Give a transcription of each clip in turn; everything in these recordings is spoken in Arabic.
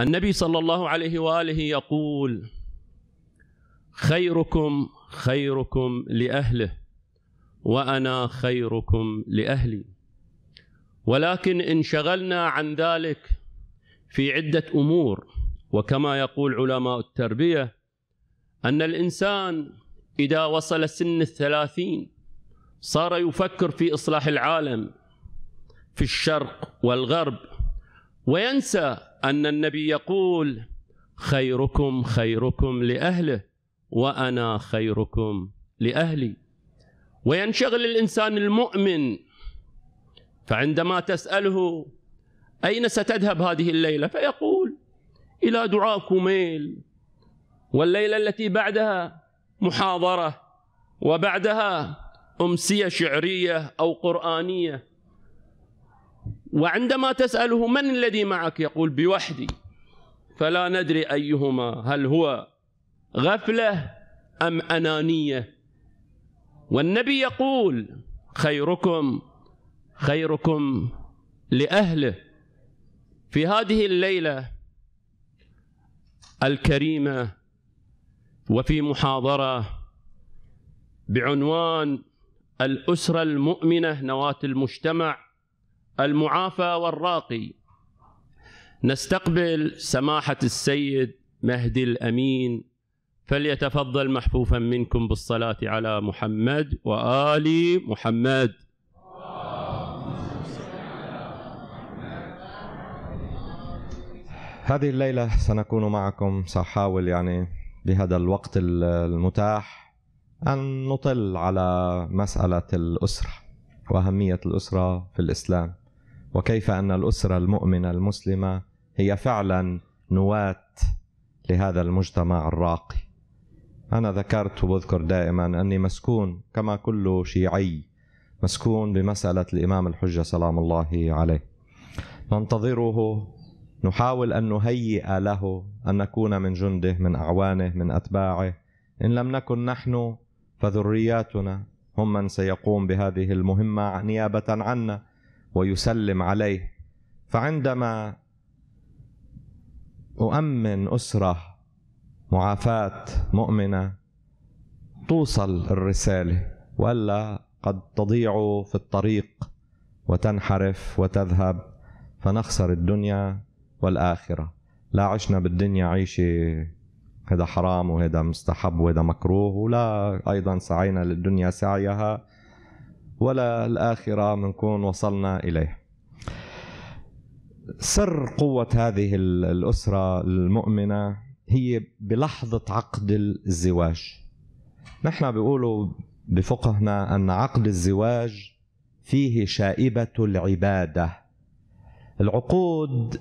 النبي صلى الله عليه وآله يقول خيركم خيركم لأهله وأنا خيركم لأهلي ولكن انشغلنا عن ذلك في عدة أمور وكما يقول علماء التربية أن الإنسان إذا وصل سن الثلاثين صار يفكر في إصلاح العالم في الشرق والغرب وينسى أن النبي يقول خيركم خيركم لأهله وأنا خيركم لأهلي وينشغل الإنسان المؤمن فعندما تسأله أين ستذهب هذه الليلة فيقول إلى دعاء كوميل والليلة التي بعدها محاضرة وبعدها أمسية شعرية أو قرآنية وعندما تسأله من الذي معك يقول بوحدي فلا ندري أيهما هل هو غفلة أم أنانية والنبي يقول خيركم خيركم لأهله في هذه الليلة الكريمة وفي محاضرة بعنوان الأسرة المؤمنة نواة المجتمع المعافى والراقي نستقبل سماحة السيد مهدي الأمين فليتفضل محفوفا منكم بالصلاة على محمد وآل محمد هذه الليلة سنكون معكم سأحاول يعني بهذا الوقت المتاح أن نطل على مسألة الأسرة وأهمية الأسرة في الإسلام وكيف ان الاسره المؤمنه المسلمه هي فعلا نواه لهذا المجتمع الراقي انا ذكرت وبذكر دائما اني مسكون كما كل شيعي مسكون بمساله الامام الحجه سلام الله عليه ننتظره نحاول ان نهيئ له ان نكون من جنده من اعوانه من اتباعه ان لم نكن نحن فذرياتنا هم من سيقوم بهذه المهمه نيابه عنا ويسلم عليه فعندما أؤمن أسرة معافاة مؤمنة توصل الرسالة وإلا قد تضيع في الطريق وتنحرف وتذهب فنخسر الدنيا والآخرة لا عشنا بالدنيا عيشة هذا حرام وهذا مستحب وهذا مكروه ولا أيضا سعينا للدنيا سعيها ولا الآخرة بنكون وصلنا إليه سر قوة هذه الأسرة المؤمنة هي بلحظة عقد الزواج نحن بيقولوا بفقهنا أن عقد الزواج فيه شائبة العبادة العقود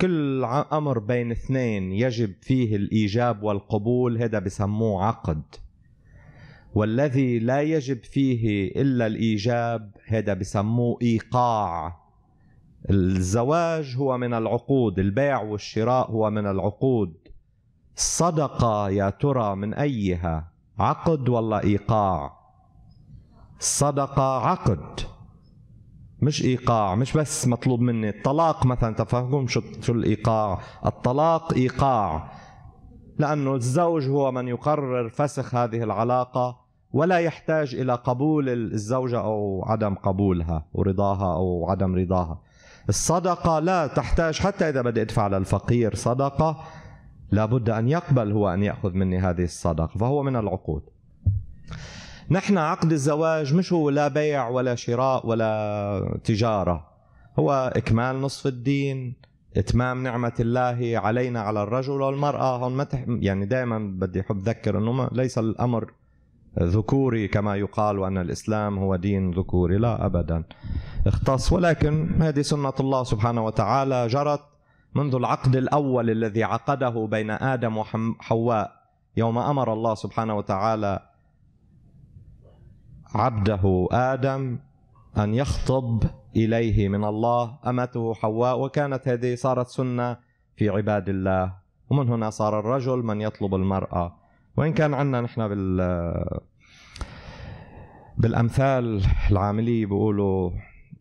كل أمر بين اثنين يجب فيه الإيجاب والقبول هذا بسموه عقد والذي لا يجب فيه إلا الإيجاب هذا بسموه إيقاع الزواج هو من العقود البيع والشراء هو من العقود الصدقة يا ترى من أيها عقد ولا إيقاع الصدقة عقد مش إيقاع مش بس مطلوب مني الطلاق مثلا تفهمون شو الإيقاع الطلاق إيقاع لأنه الزوج هو من يقرر فسخ هذه العلاقة ولا يحتاج الى قبول الزوجه او عدم قبولها ورضاها او عدم رضاها الصدقه لا تحتاج حتى اذا بدي ادفع للفقير صدقه لابد ان يقبل هو ان ياخذ مني هذه الصدقه فهو من العقود نحن عقد الزواج مش هو لا بيع ولا شراء ولا تجاره هو اكمال نصف الدين اتمام نعمه الله علينا على الرجل والمراه هون ما يعني دائما بدي احب اذكر انه ليس الامر ذكوري كما يقال وأن الإسلام هو دين ذكوري لا أبدا اختص ولكن هذه سنة الله سبحانه وتعالى جرت منذ العقد الأول الذي عقده بين آدم وحواء يوم أمر الله سبحانه وتعالى عبده آدم أن يخطب إليه من الله أمته حواء وكانت هذه صارت سنة في عباد الله ومن هنا صار الرجل من يطلب المرأة وين كان عندنا نحن بال بالامثال العامليه بيقولوا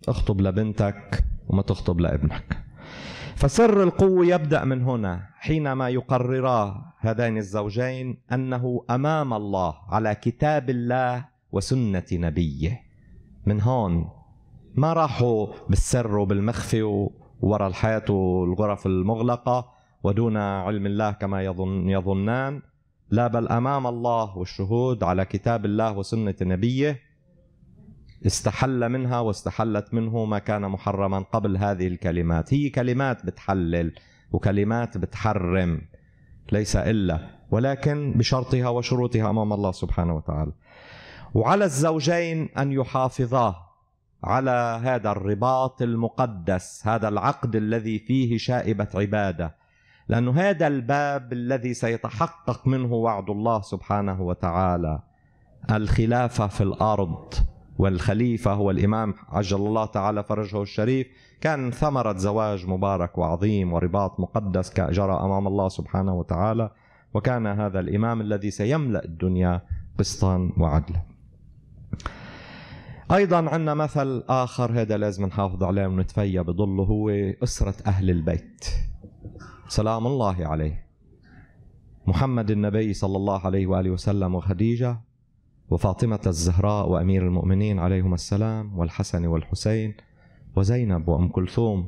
اخطب لبنتك وما تخطب لابنك فسر القوة يبدأ من هنا حينما يقررا هذان الزوجين أنه أمام الله على كتاب الله وسنة نبيه من هون ما راحوا بالسر وبالمخفي وراء الحياة والغرف المغلقة ودون علم الله كما يظن يظنان لا بل امام الله والشهود على كتاب الله وسنه نبيه استحل منها واستحلت منه ما كان محرما قبل هذه الكلمات هي كلمات بتحلل وكلمات بتحرم ليس الا ولكن بشرطها وشروطها امام الله سبحانه وتعالى وعلى الزوجين ان يحافظا على هذا الرباط المقدس هذا العقد الذي فيه شائبه عباده لأنه هذا الباب الذي سيتحقق منه وعد الله سبحانه وتعالى الخلافة في الأرض والخليفة هو الإمام عجل الله تعالى فرجه الشريف كان ثمرة زواج مبارك وعظيم ورباط مقدس جرى أمام الله سبحانه وتعالى وكان هذا الإمام الذي سيملأ الدنيا قسطا وعدلا أيضا عندنا مثل آخر هذا لازم نحافظ عليه ونتفيا بضله هو أسرة أهل البيت سلام الله عليه محمد النبي صلى الله عليه وآله وسلم وخديجة وفاطمة الزهراء وأمير المؤمنين عليهم السلام والحسن والحسين وزينب وأم كلثوم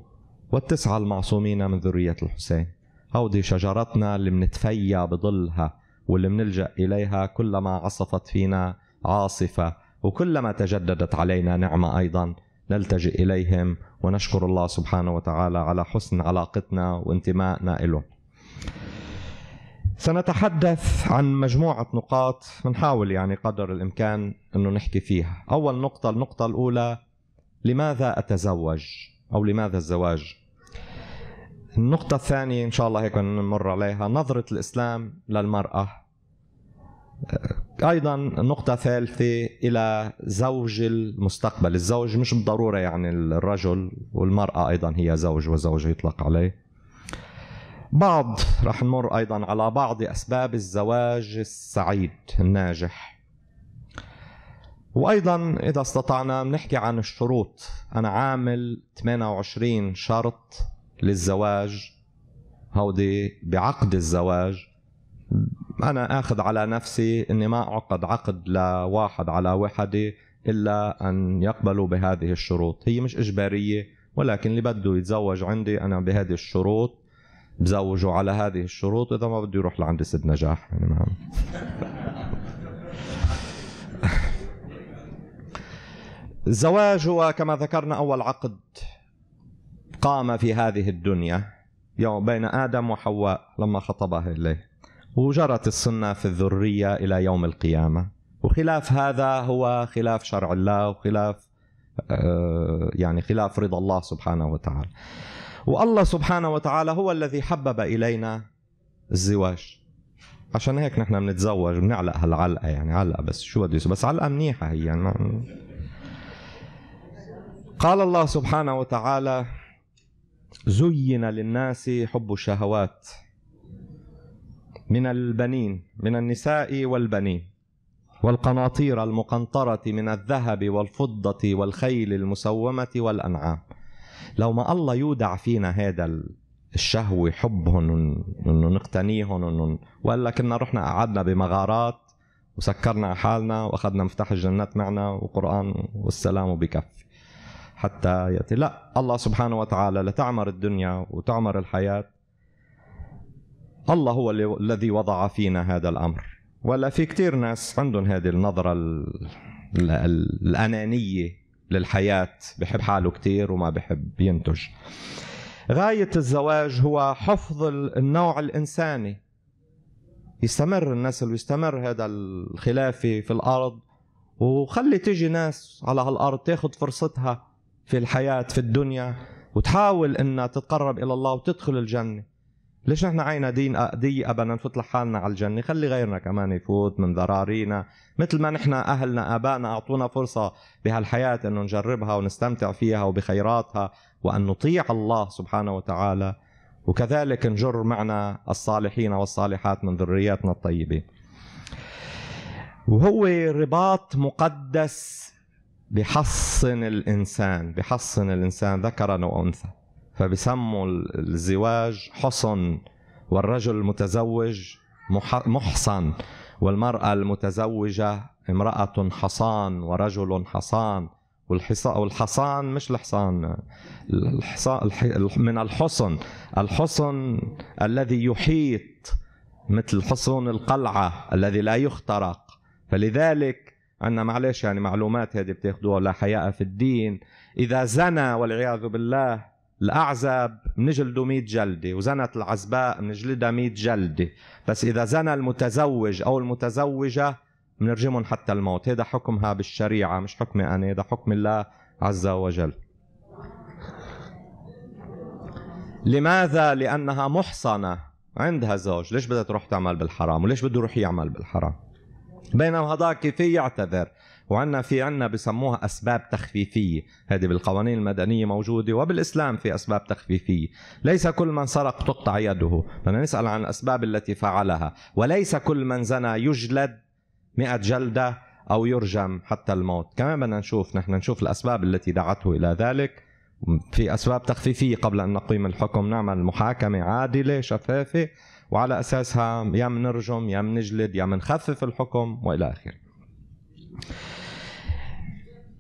والتسعة المعصومين من ذرية الحسين هودي شجرتنا اللي منتفيا بظلها واللي منلجأ إليها كلما عصفت فينا عاصفة وكلما تجددت علينا نعمة أيضا نلتجئ إليهم ونشكر الله سبحانه وتعالى على حسن علاقتنا وانتمائنا له. سنتحدث عن مجموعة نقاط بنحاول يعني قدر الإمكان أنه نحكي فيها أول نقطة النقطة الأولى لماذا أتزوج أو لماذا الزواج النقطة الثانية إن شاء الله هيك نمر عليها نظرة الإسلام للمرأة ايضا نقطه ثالثه الى زوج المستقبل الزوج مش بالضروره يعني الرجل والمراه ايضا هي زوج وزوج يطلق عليه بعض رح نمر ايضا على بعض اسباب الزواج السعيد الناجح وايضا اذا استطعنا بنحكي عن الشروط انا عامل 28 شرط للزواج هودي بعقد الزواج انا اخذ على نفسي اني ما اعقد عقد لواحد على وحده الا ان يقبلوا بهذه الشروط هي مش اجباريه ولكن اللي بده يتزوج عندي انا بهذه الشروط بزوجه على هذه الشروط اذا ما بده يروح لعند سيد نجاح يعني ما الزواج هو كما ذكرنا اول عقد قام في هذه الدنيا يوم بين ادم وحواء لما خطبها اليه وجرت السنة في الذرية إلى يوم القيامة وخلاف هذا هو خلاف شرع الله وخلاف آه، يعني خلاف رضا الله سبحانه وتعالى والله سبحانه وتعالى هو الذي حبب إلينا الزواج عشان هيك نحن بنتزوج بنعلق هالعلقة يعني علقة بس شو بده بس علقة منيحة هي يعني قال الله سبحانه وتعالى زين للناس حب الشهوات من البنين من النساء والبنين والقناطير المقنطرة من الذهب والفضة والخيل المسومة والأنعام لو ما الله يودع فينا هذا الشهوة حبهم انه نقتنيهم ولا كنا رحنا قعدنا بمغارات وسكرنا حالنا واخذنا مفتاح الجنات معنا وقران والسلام وبكفي حتى ياتي لا الله سبحانه وتعالى لتعمر الدنيا وتعمر الحياه الله هو الذي وضع فينا هذا الامر ولا في كثير ناس عندهم هذه النظره الـ الـ الـ الانانيه للحياه بحب حاله كثير وما بحب ينتج غايه الزواج هو حفظ النوع الانساني يستمر النسل ويستمر هذا الخلافه في الارض وخلي تيجي ناس على هالارض تاخذ فرصتها في الحياه في الدنيا وتحاول انها تتقرب الى الله وتدخل الجنه ليش نحن عينا دين دي ابدا نفوت لحالنا على الجنه خلي غيرنا كمان يفوت من ذرارينا مثل ما نحن اهلنا ابائنا اعطونا فرصه بهالحياه انه نجربها ونستمتع فيها وبخيراتها وان نطيع الله سبحانه وتعالى وكذلك نجر معنا الصالحين والصالحات من ذرياتنا الطيبه وهو رباط مقدس بحصن الانسان بحصن الانسان ذكرا وانثى فبسموا الزواج حصن والرجل المتزوج محصن والمرأة المتزوجة امرأة حصان ورجل حصان والحصان والحصان مش الحصان من الحصن الحصن الذي يحيط مثل حصون القلعة الذي لا يخترق فلذلك عندنا معلش يعني معلومات هذه بتاخدوها لا حياء في الدين إذا زنى والعياذ بالله الأعزب بنجلده 100 جلدة وزنت العزباء بنجلدها 100 جلدة بس إذا زنى المتزوج أو المتزوجة بنرجمهم حتى الموت هذا حكمها بالشريعة مش حكمي أنا هذا حكم الله عز وجل لماذا؟ لأنها محصنة عندها زوج ليش بدها تروح تعمل بالحرام وليش بده يروح يعمل بالحرام بينما هذاك في يعتذر وعندنا في عنا بسموها اسباب تخفيفيه هذه بالقوانين المدنيه موجوده وبالاسلام في اسباب تخفيفيه ليس كل من سرق تقطع يده بدنا نسال عن الاسباب التي فعلها وليس كل من زنى يجلد 100 جلده او يرجم حتى الموت كمان بدنا نشوف نحن نشوف الاسباب التي دعته الى ذلك في اسباب تخفيفيه قبل ان نقيم الحكم نعمل محاكمه عادله شفافه وعلى اساسها يا بنرجم يا بنجلد يا بنخفف الحكم والى اخره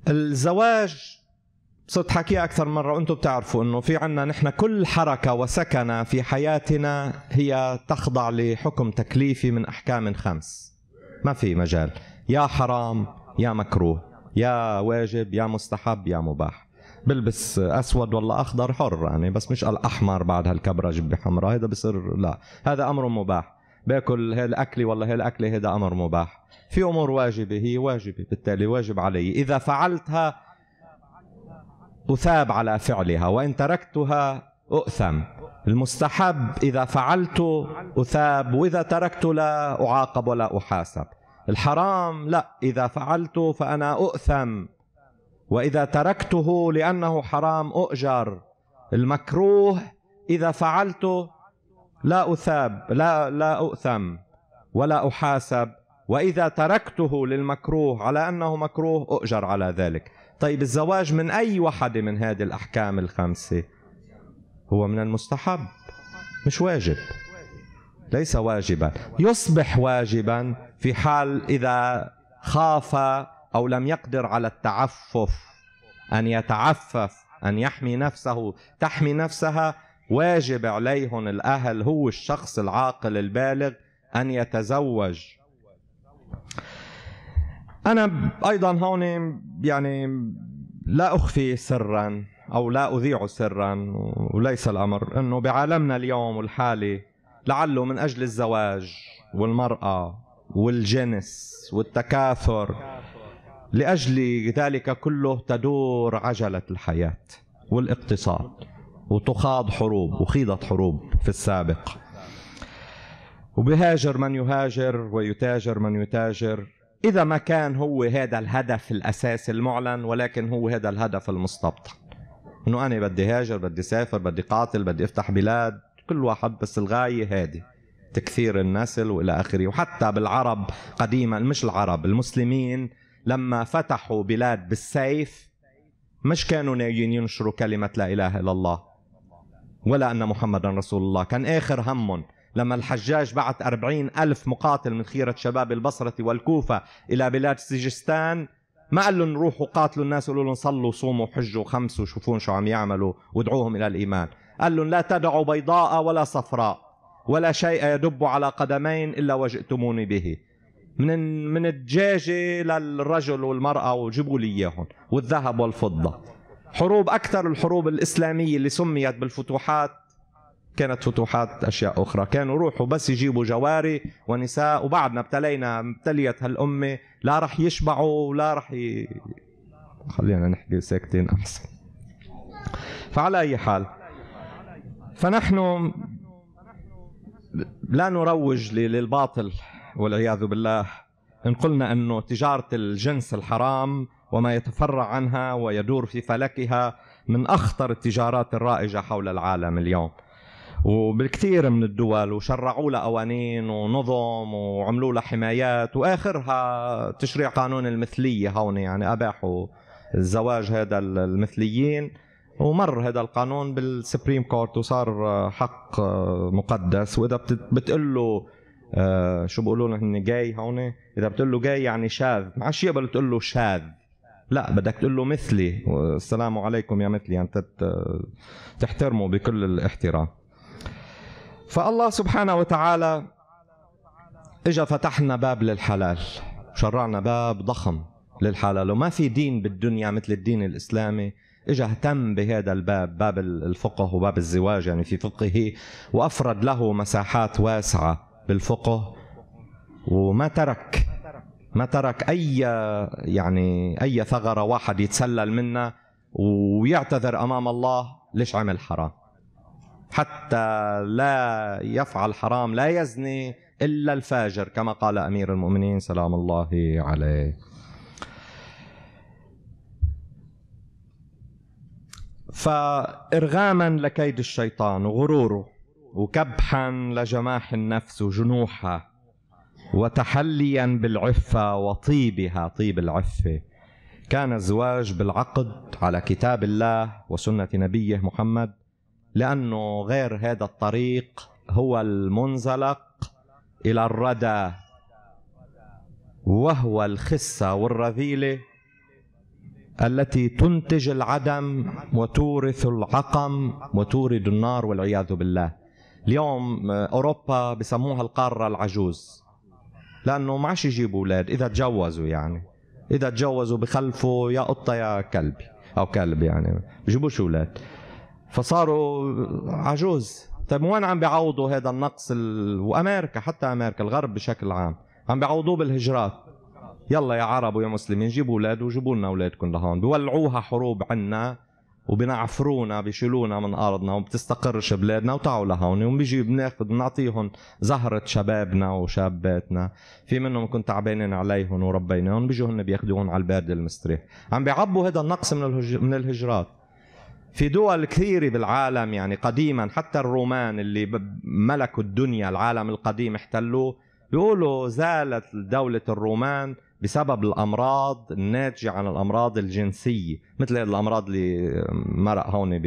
الزواج صرت حكي أكثر مرة وأنتم بتعرفوا أنه في عنا نحن كل حركة وسكنة في حياتنا هي تخضع لحكم تكليفي من أحكام خمس ما في مجال يا حرام يا مكروه يا واجب يا مستحب يا مباح بلبس اسود ولا اخضر حر يعني بس مش الاحمر بعد هالكبره جبه حمراء هذا بصير لا هذا امر مباح باكل هي الاكله ولا هي الاكله هذا امر مباح في امور واجبه هي واجبه بالتالي واجب علي اذا فعلتها اثاب على فعلها وان تركتها اؤثم المستحب اذا فعلت اثاب واذا تركت لا اعاقب ولا احاسب الحرام لا اذا فعلت فانا اؤثم واذا تركته لانه حرام اؤجر المكروه اذا فعلته لا اثاب لا لا اؤثم ولا احاسب واذا تركته للمكروه على انه مكروه اؤجر على ذلك طيب الزواج من اي وحده من هذه الاحكام الخمسه هو من المستحب مش واجب ليس واجبا يصبح واجبا في حال اذا خاف او لم يقدر على التعفف ان يتعفف ان يحمي نفسه تحمي نفسها واجب عليهم الاهل هو الشخص العاقل البالغ ان يتزوج انا ايضا هون يعني لا اخفي سرا او لا اذيع سرا وليس الامر انه بعالمنا اليوم الحالي لعله من اجل الزواج والمراه والجنس والتكاثر لاجل ذلك كله تدور عجله الحياه والاقتصاد وتخاض حروب وخيضت حروب في السابق وبهاجر من يهاجر ويتاجر من يتاجر اذا ما كان هو هذا الهدف الاساسي المعلن ولكن هو هذا الهدف المستبطن انه انا بدي هاجر بدي سافر بدي قاتل بدي افتح بلاد كل واحد بس الغايه هذه تكثير النسل والى اخره وحتى بالعرب قديما مش العرب المسلمين لما فتحوا بلاد بالسيف مش كانوا ناويين ينشروا كلمة لا إله إلا الله ولا أن محمدا رسول الله كان آخر همهم لما الحجاج بعت أربعين ألف مقاتل من خيرة شباب البصرة والكوفة إلى بلاد سجستان ما قال لهم روحوا قاتلوا الناس قالوا لهم صلوا صوموا حجوا خمسوا شوفون شو عم يعملوا ودعوهم إلى الإيمان قال لهم لا تدعوا بيضاء ولا صفراء ولا شيء يدب على قدمين إلا وجئتموني به من من الدجاجه للرجل والمراه وجيبوا لي اياهم والذهب والفضه حروب اكثر الحروب الاسلاميه اللي سميت بالفتوحات كانت فتوحات اشياء اخرى كانوا يروحوا بس يجيبوا جواري ونساء وبعدنا ابتلينا ابتليت هالامه لا رح يشبعوا ولا رح ي... خلينا نحكي ساكتين احسن فعلى اي حال فنحن لا نروج للباطل والعياذ بالله إن قلنا أنه تجارة الجنس الحرام وما يتفرع عنها ويدور في فلكها من أخطر التجارات الرائجة حول العالم اليوم وبالكثير من الدول وشرعوا لها قوانين ونظم وعملوا لها حمايات واخرها تشريع قانون المثليه هون يعني اباحوا الزواج هذا المثليين ومر هذا القانون بالسبريم كورت وصار حق مقدس واذا بتقول له آه شو بيقولوا لهم جاي هون اذا بتقول له جاي يعني شاذ ما عادش يقبل تقول له شاذ لا بدك تقول له مثلي السلام عليكم يا مثلي يعني تحترمه بكل الاحترام فالله سبحانه وتعالى اجا فتحنا باب للحلال شرعنا باب ضخم للحلال وما في دين بالدنيا مثل الدين الاسلامي اجا اهتم بهذا الباب باب الفقه وباب الزواج يعني في فقهه وافرد له مساحات واسعه بالفقه وما ترك ما ترك اي يعني اي ثغره واحد يتسلل منها ويعتذر امام الله ليش عمل حرام حتى لا يفعل حرام لا يزني الا الفاجر كما قال امير المؤمنين سلام الله عليه فارغاما لكيد الشيطان وغروره وكبحا لجماح النفس وجنوحها وتحليا بالعفة وطيبها طيب العفة كان الزواج بالعقد على كتاب الله وسنة نبيه محمد لأنه غير هذا الطريق هو المنزلق إلى الردى وهو الخسة والرذيلة التي تنتج العدم وتورث العقم وتورد النار والعياذ بالله اليوم آه، اوروبا بسموها القاره العجوز لانه ما عادش يجيبوا اولاد اذا تجوزوا يعني اذا تجوزوا بخلفوا يا قطه يا كلب او كلب يعني بجيبوش اولاد فصاروا عجوز طيب وين عم بيعوضوا هذا النقص ال... وامريكا حتى امريكا الغرب بشكل عام عم بيعوضوه بالهجرات يلا يا عرب ويا مسلمين جيبوا اولاد وجيبوا لنا اولادكم لهون بولعوها حروب عنا وبنعفرونا بيشيلونا من ارضنا وبتستقرش بلادنا وتعوا لهون وبيجي بناخذ بنعطيهم زهره شبابنا وشاباتنا في منهم كنت تعبانين عليهم وربيناهم بيجوا هن بياخذوهم على البارد المستريح عم بيعبوا هذا النقص من الهج... من الهجرات في دول كثيرة بالعالم يعني قديما حتى الرومان اللي ملكوا الدنيا العالم القديم احتلوه بيقولوا زالت دولة الرومان بسبب الامراض الناتجه عن الامراض الجنسيه مثل الامراض اللي مرق هون ب...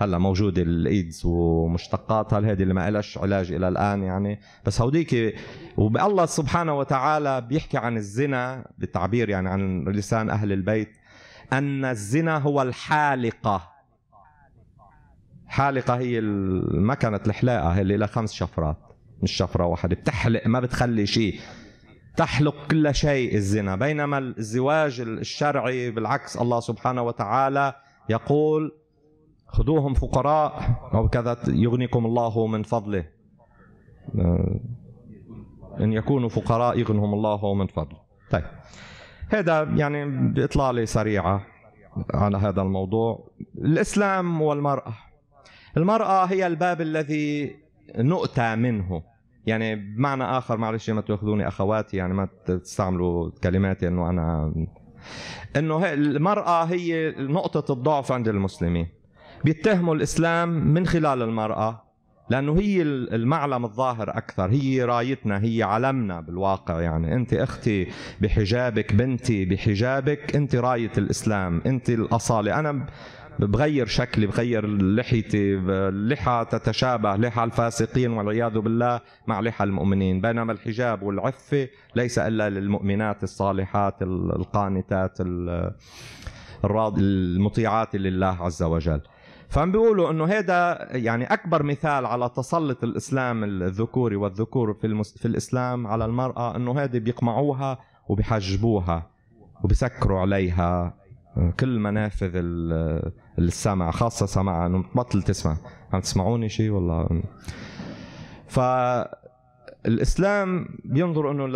هلا موجوده الايدز ومشتقاتها هذه اللي ما لهاش علاج الى الان يعني بس هوديك والله سبحانه وتعالى بيحكي عن الزنا بالتعبير يعني عن لسان اهل البيت ان الزنا هو الحالقه حالقه هي مكنه الحلاقه اللي لها خمس شفرات مش شفره واحده بتحلق ما بتخلي شيء تحلق كل شيء الزنا بينما الزواج الشرعي بالعكس الله سبحانه وتعالى يقول خذوهم فقراء أو كذا يغنيكم الله من فضله إن يكونوا فقراء يغنهم الله من فضله طيب هذا يعني بإطلالة سريعة على هذا الموضوع الإسلام والمرأة المرأة هي الباب الذي نؤتى منه يعني بمعنى اخر معلش ما تاخذوني اخواتي يعني ما تستعملوا كلماتي انه انا انه المراه هي نقطه الضعف عند المسلمين بيتهموا الاسلام من خلال المراه لانه هي المعلم الظاهر اكثر هي رايتنا هي علمنا بالواقع يعني انت اختي بحجابك بنتي بحجابك انت رايه الاسلام انت الاصاله انا بغير شكلي بغير لحيتي اللحى تتشابه لحى الفاسقين والعياذ بالله مع لحى المؤمنين بينما الحجاب والعفة ليس إلا للمؤمنات الصالحات القانتات المطيعات لله عز وجل فعم بيقولوا انه هذا يعني اكبر مثال على تسلط الاسلام الذكوري والذكور في, المس... في الاسلام على المراه انه هذه بيقمعوها وبيحجبوها وبسكروا عليها كل منافذ السمع خاصه سمع بطل تسمع عم تسمعوني شيء ولا ف الاسلام بينظر انه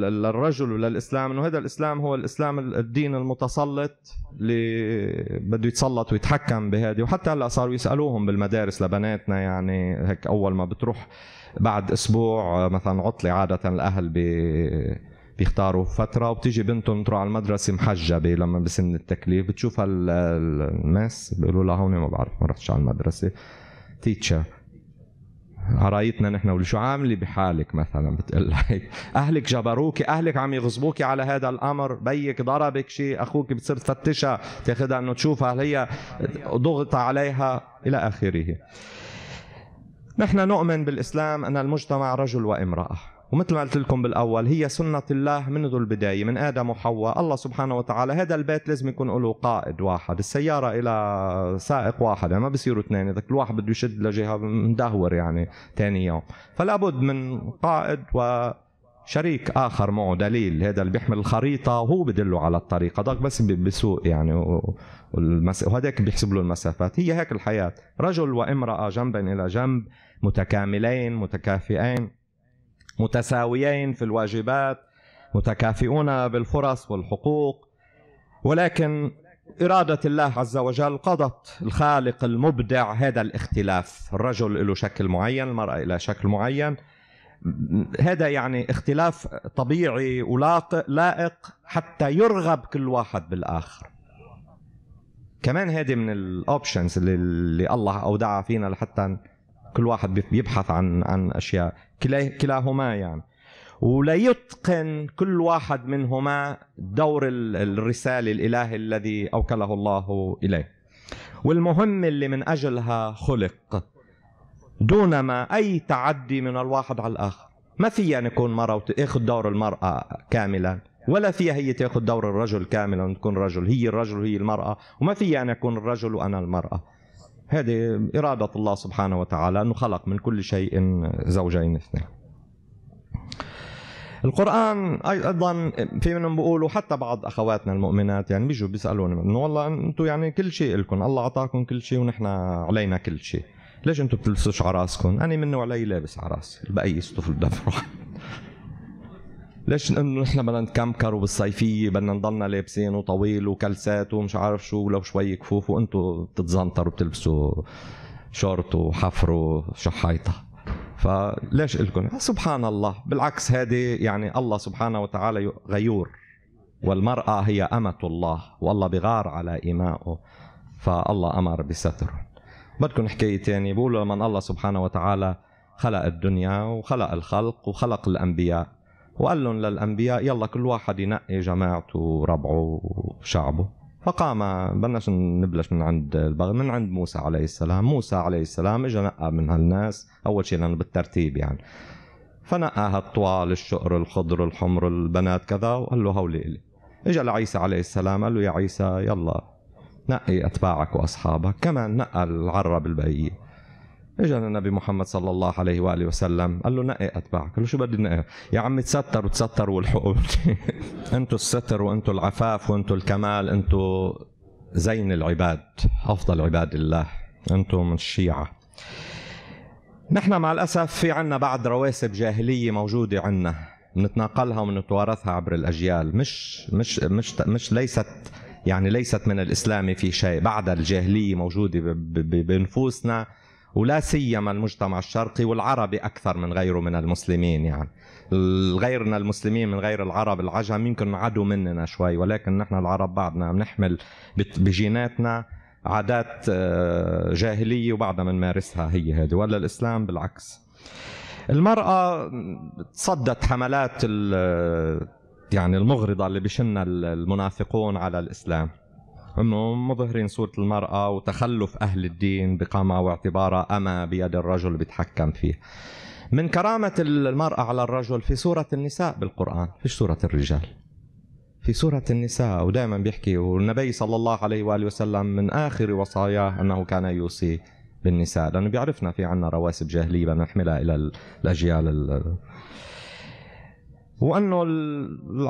للرجل وللاسلام انه هذا الاسلام هو الاسلام الدين المتسلط اللي بده يتسلط ويتحكم بهذه وحتى هلا صاروا يسالوهم بالمدارس لبناتنا يعني هيك اول ما بتروح بعد اسبوع مثلا عطله عاده الاهل ب بيختاروا فتره وبتيجي بنتهم تروح على المدرسه محجبه لما بسن التكليف بتشوف الناس بيقولوا لها هون ما بعرف ما رحتش على المدرسه تيتشر عرايتنا نحن شو عامله بحالك مثلا بتقول هيك اهلك جبروك اهلك عم يغصبوك على هذا الامر بيك ضربك شيء اخوك بتصير تفتشها تاخذها انه تشوفها هل هي ضغط عليها الى اخره نحن نؤمن بالاسلام ان المجتمع رجل وامراه ومثل ما قلت لكم بالاول هي سنه الله منذ البدايه من ادم وحواء الله سبحانه وتعالى هذا البيت لازم يكون له قائد واحد السياره الى سائق واحد يعني ما بصيروا اثنين اذا كل واحد بده يشد لجهه مدهور يعني ثاني يوم فلا بد من قائد و شريك اخر معه دليل هذا اللي بيحمل الخريطه وهو بدله على الطريق هذاك بس بسوق يعني وهذاك بيحسب له المسافات هي هيك الحياه رجل وامراه جنبا الى جنب متكاملين متكافئين متساويين في الواجبات متكافئون بالفرص والحقوق ولكن إرادة الله عز وجل قضت الخالق المبدع هذا الاختلاف الرجل له شكل معين المرأة إلى شكل معين هذا يعني اختلاف طبيعي ولائق حتى يرغب كل واحد بالآخر كمان هذه من الاوبشنز اللي الله اودعها فينا لحتى كل واحد بيبحث عن عن اشياء كلاهما يعني وليتقن كل واحد منهما دور الرسالة الإلهي الذي أوكله الله إليه والمهم اللي من أجلها خلق دون ما أي تعدي من الواحد على الآخر ما فيها نكون مرأة وتأخذ دور المرأة كاملا ولا فيها هي تأخذ دور الرجل كاملا وتكون رجل هي الرجل وهي المرأة وما فيها أنا أكون الرجل وأنا المرأة هذه إرادة الله سبحانه وتعالى أنه خلق من كل شيء زوجين اثنين القرآن أيضا في منهم بيقولوا حتى بعض أخواتنا المؤمنات يعني بيجوا بيسألوني إنه والله أنتم يعني كل شيء لكم الله أعطاكم كل شيء ونحن علينا كل شيء ليش أنتم بتلبسوش على راسكم؟ أنا من نوع لي لابس على راسي البقية يستفل دفعوا ليش انه نحن بدنا نكمكر وبالصيفيه بدنا نضلنا لابسين وطويل وكلسات ومش عارف شو ولو شوي كفوف وانتم بتتزنطروا بتلبسوا شورت وحفر وشحيطه فليش لكم سبحان الله بالعكس هذه يعني الله سبحانه وتعالى غيور والمرأة هي أمة الله والله بغار على إمائه فالله أمر بستره بدكم حكاية تاني بقولوا لما الله سبحانه وتعالى خلق الدنيا وخلق الخلق وخلق الأنبياء وقال لهم للأنبياء يلا كل واحد ينقي جماعته وربعه وشعبه فقام بلش نبلش من عند البغل من عند موسى عليه السلام موسى عليه السلام اجى نقى من هالناس أول شيء لأنه بالترتيب يعني فنقى هالطوال الشقر الخضر الحمر البنات كذا وقال له هولي إلي اجى لعيسى عليه السلام قال له يا عيسى يلا نقي أتباعك وأصحابك كمان نقى العرب البقية اجى النبي محمد صلى الله عليه واله وسلم قال له نقي اتباعك قال له شو بدي نقي يا عم تستروا تستروا والحقوا انتوا الستر وانتوا العفاف وانتوا الكمال انتوا زين العباد افضل عباد الله انتم الشيعه نحن مع الاسف في عنا بعض رواسب جاهليه موجوده عنا بنتناقلها وبنتوارثها عبر الاجيال مش مش مش مش ليست يعني ليست من الاسلام في شيء بعد الجاهليه موجوده بنفوسنا ولا سيما المجتمع الشرقي والعربي اكثر من غيره من المسلمين يعني غيرنا المسلمين من غير العرب العجم يمكن عدو مننا شوي ولكن نحن العرب بعدنا بنحمل بجيناتنا عادات آه، جاهليه وبعدها بنمارسها هي هذه ولا الاسلام بالعكس المراه تصدت حملات يعني المغرضه اللي بشنها المنافقون على الاسلام انه مظهرين صوره المراه وتخلف اهل الدين بقامه واعتبارها اما بيد الرجل بيتحكم فيه من كرامة المرأة على الرجل في سورة النساء بالقرآن فيش سورة الرجال في سورة النساء ودائما بيحكي والنبي صلى الله عليه وآله وسلم من آخر وصاياه أنه كان يوصي بالنساء لأنه بيعرفنا في عنا رواسب جاهلية بنحملها نحملها إلى الأجيال ال... وأنه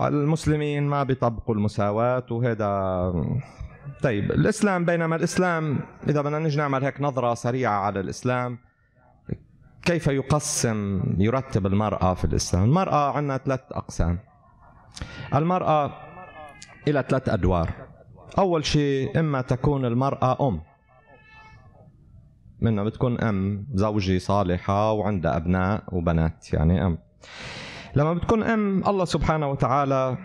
المسلمين ما بيطبقوا المساواة وهذا طيب الاسلام بينما الاسلام اذا بدنا نجي نعمل هيك نظره سريعه على الاسلام كيف يقسم يرتب المراه في الاسلام؟ المراه عندنا ثلاث اقسام. المراه الى ثلاث ادوار. اول شيء اما تكون المراه ام. منها بتكون ام زوجه صالحه وعندها ابناء وبنات يعني ام. لما بتكون ام الله سبحانه وتعالى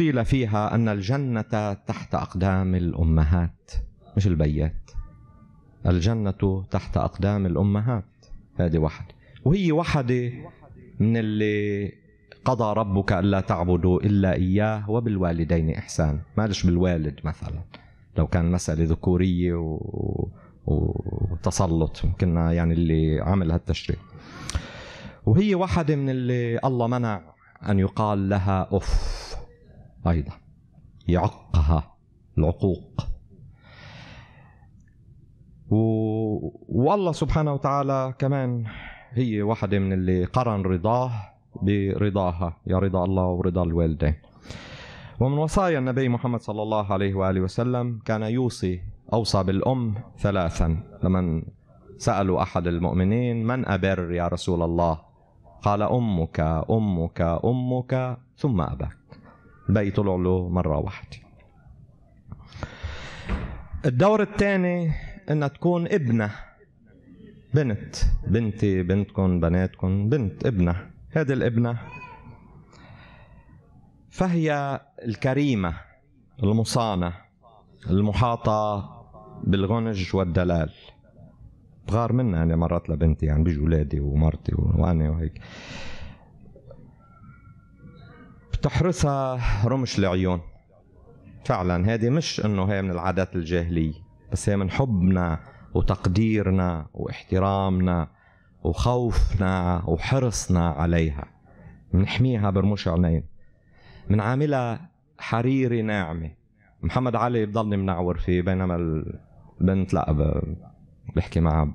قيل فيها أن الجنة تحت أقدام الأمهات مش البيات الجنة تحت أقدام الأمهات هذه واحدة وهي واحدة من اللي قضى ربك ألا تعبدوا إلا إياه وبالوالدين إحسان مالش بالوالد مثلا لو كان مسألة ذكورية و... و... وتسلط كنا يعني اللي عمل هالتشريع وهي واحدة من اللي الله منع أن يقال لها أف أيضا يعقها العقوق و... والله سبحانه وتعالى كمان هي واحدة من اللي قرن رضاه برضاها يا رضا الله ورضا الوالدين ومن وصايا النبي محمد صلى الله عليه وآله وسلم كان يوصي أوصى بالأم ثلاثا لمن سألوا أحد المؤمنين من أبر يا رسول الله قال أمك أمك أمك ثم أباك الباقي طلع له مره واحده الدور الثاني انها تكون ابنه بنت بنتي بنتكم بناتكم بنت ابنه هذه الابنه فهي الكريمه المصانه المحاطه بالغنج والدلال بغار منها انا مرات لبنتي يعني بيجوا اولادي ومرتي وانا وهيك بتحرسها رمش العيون فعلا هذه مش انه هي من العادات الجاهليه بس هي من حبنا وتقديرنا واحترامنا وخوفنا وحرصنا عليها منحميها برموش عينين منعاملها حريري ناعمه محمد علي بضلني منعور فيه بينما البنت لا بحكي معها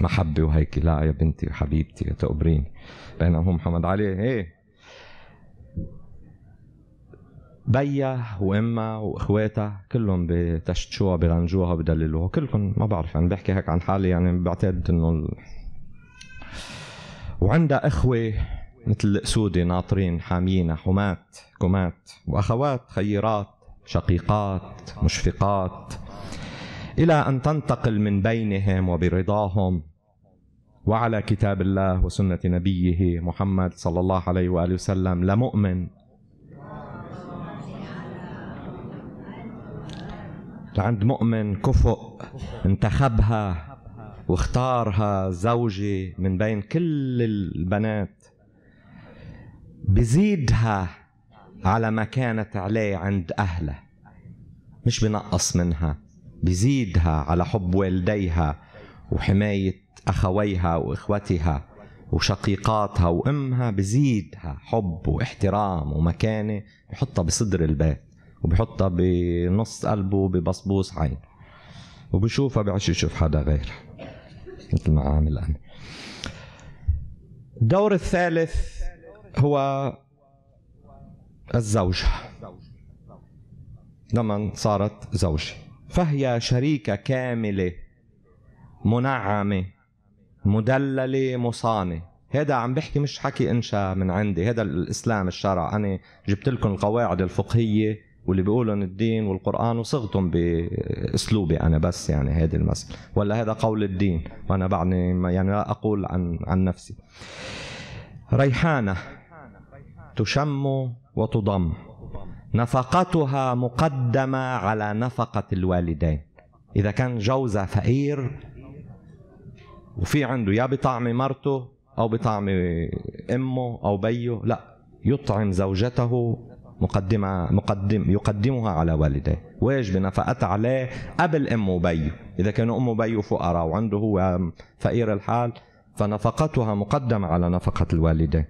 محبه وهيك لا يا بنتي وحبيبتي تقبريني بينما هو محمد علي ايه بيا وامها واخواتها كلهم بتشتشوها بغنجوها بدللوها كلكم ما بعرف يعني بحكي هيك عن حالي يعني بعتقد انه ال... وعندها اخوه مثل الاسوده ناطرين حامينا حمات كمات واخوات خيرات شقيقات مشفقات الى ان تنتقل من بينهم وبرضاهم وعلى كتاب الله وسنه نبيه محمد صلى الله عليه واله وسلم لمؤمن لعند مؤمن كفؤ انتخبها واختارها زوجة من بين كل البنات بزيدها على ما كانت عليه عند أهلها مش بنقص منها بزيدها على حب والديها وحماية أخويها وإخوتها وشقيقاتها وأمها بزيدها حب واحترام ومكانة بحطها بصدر البيت وبحطها بنص قلبه ببصبوص عين وبشوفها بعش يشوف حدا غير مثل ما عامل انا الدور الثالث هو الزوجة لما صارت زوجة فهي شريكة كاملة منعمة مدللة مصانة هذا عم بحكي مش حكي انشا من عندي هذا الاسلام الشرع انا جبت لكم القواعد الفقهيه واللي بيقولوا ان الدين والقران وصغتهم باسلوبي انا بس يعني هذه المساله ولا هذا قول الدين وانا بعدني يعني لا اقول عن عن نفسي ريحانه تشم وتضم نفقتها مقدمه على نفقه الوالدين اذا كان جوزها فقير وفي عنده يا بطعم مرته او بطعم امه او بيه لا يطعم زوجته مقدمة مقدم يقدمها على والديه ويجب نفقات عليه قبل أمه وبيه إذا كانوا أمه وبيه فقراء وعنده هو فقير الحال فنفقتها مقدمة على نفقة الوالدين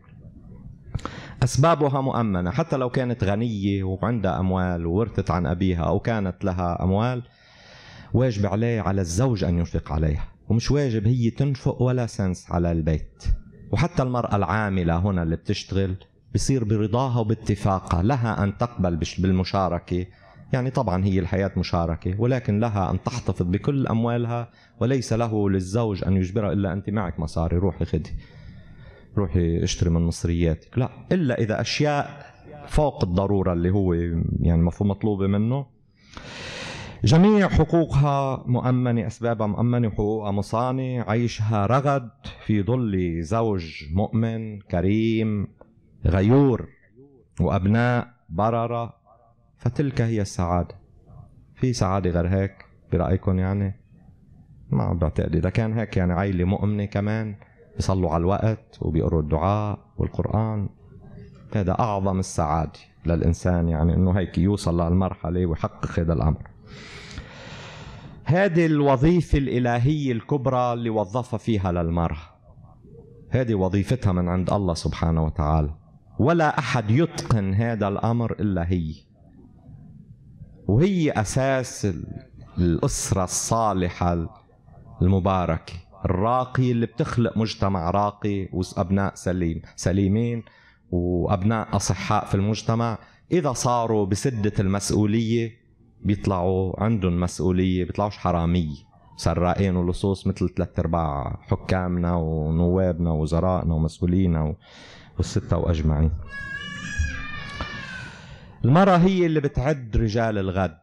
أسبابها مؤمنة حتى لو كانت غنية وعندها أموال وورثت عن أبيها أو كانت لها أموال واجب عليه على الزوج أن ينفق عليها ومش واجب هي تنفق ولا سنس على البيت وحتى المرأة العاملة هنا اللي بتشتغل بصير برضاها وباتفاقها لها أن تقبل بالمشاركة يعني طبعا هي الحياة مشاركة ولكن لها أن تحتفظ بكل أموالها وليس له للزوج أن يجبرها إلا أنت معك مصاري روحي خدي روحي اشتري من مصرياتك لا إلا إذا أشياء فوق الضرورة اللي هو يعني مفهوم مطلوبة منه جميع حقوقها مؤمنة أسبابها مؤمنة حقوقها مصانة عيشها رغد في ظل زوج مؤمن كريم غيور وأبناء بررة فتلك هي السعادة في سعادة غير هيك برأيكم يعني ما بعتقد إذا كان هيك يعني عيلة مؤمنة كمان بيصلوا على الوقت وبيقروا الدعاء والقرآن هذا أعظم السعادة للإنسان يعني إنه هيك يوصل لهالمرحلة ويحقق هذا الأمر هذه الوظيفة الإلهية الكبرى اللي وظفها فيها للمرأة هذه وظيفتها من عند الله سبحانه وتعالى ولا أحد يتقن هذا الأمر إلا هي وهي أساس الأسرة الصالحة المباركة الراقي اللي بتخلق مجتمع راقي وأبناء سليم سليمين وأبناء أصحاء في المجتمع إذا صاروا بسدة المسؤولية بيطلعوا عندهم مسؤولية بيطلعوش حرامية سراقين ولصوص مثل ثلاث أرباع حكامنا ونوابنا ووزرائنا ومسؤولينا و... والستة وأجمعين المرأة هي اللي بتعد رجال الغد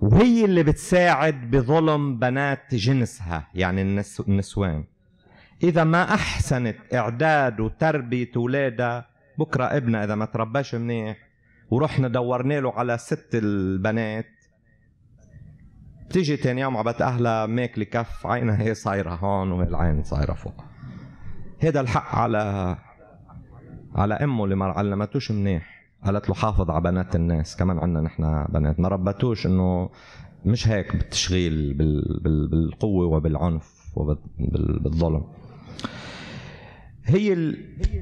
وهي اللي بتساعد بظلم بنات جنسها يعني النسوان إذا ما أحسنت إعداد وتربية أولادها بكرة ابنها إذا ما ترباش منيح ورحنا دورنا له على ست البنات بتيجي تاني يوم عبت أهلها ماكلة كف عينها هي صايرة هون وهي العين صايرة فوق هذا الحق على على امه اللي ما علمتوش منيح قالت له حافظ على بنات الناس كمان عندنا نحن بنات ما ربتوش انه مش هيك بالتشغيل بالقوه وبالعنف وبالظلم هي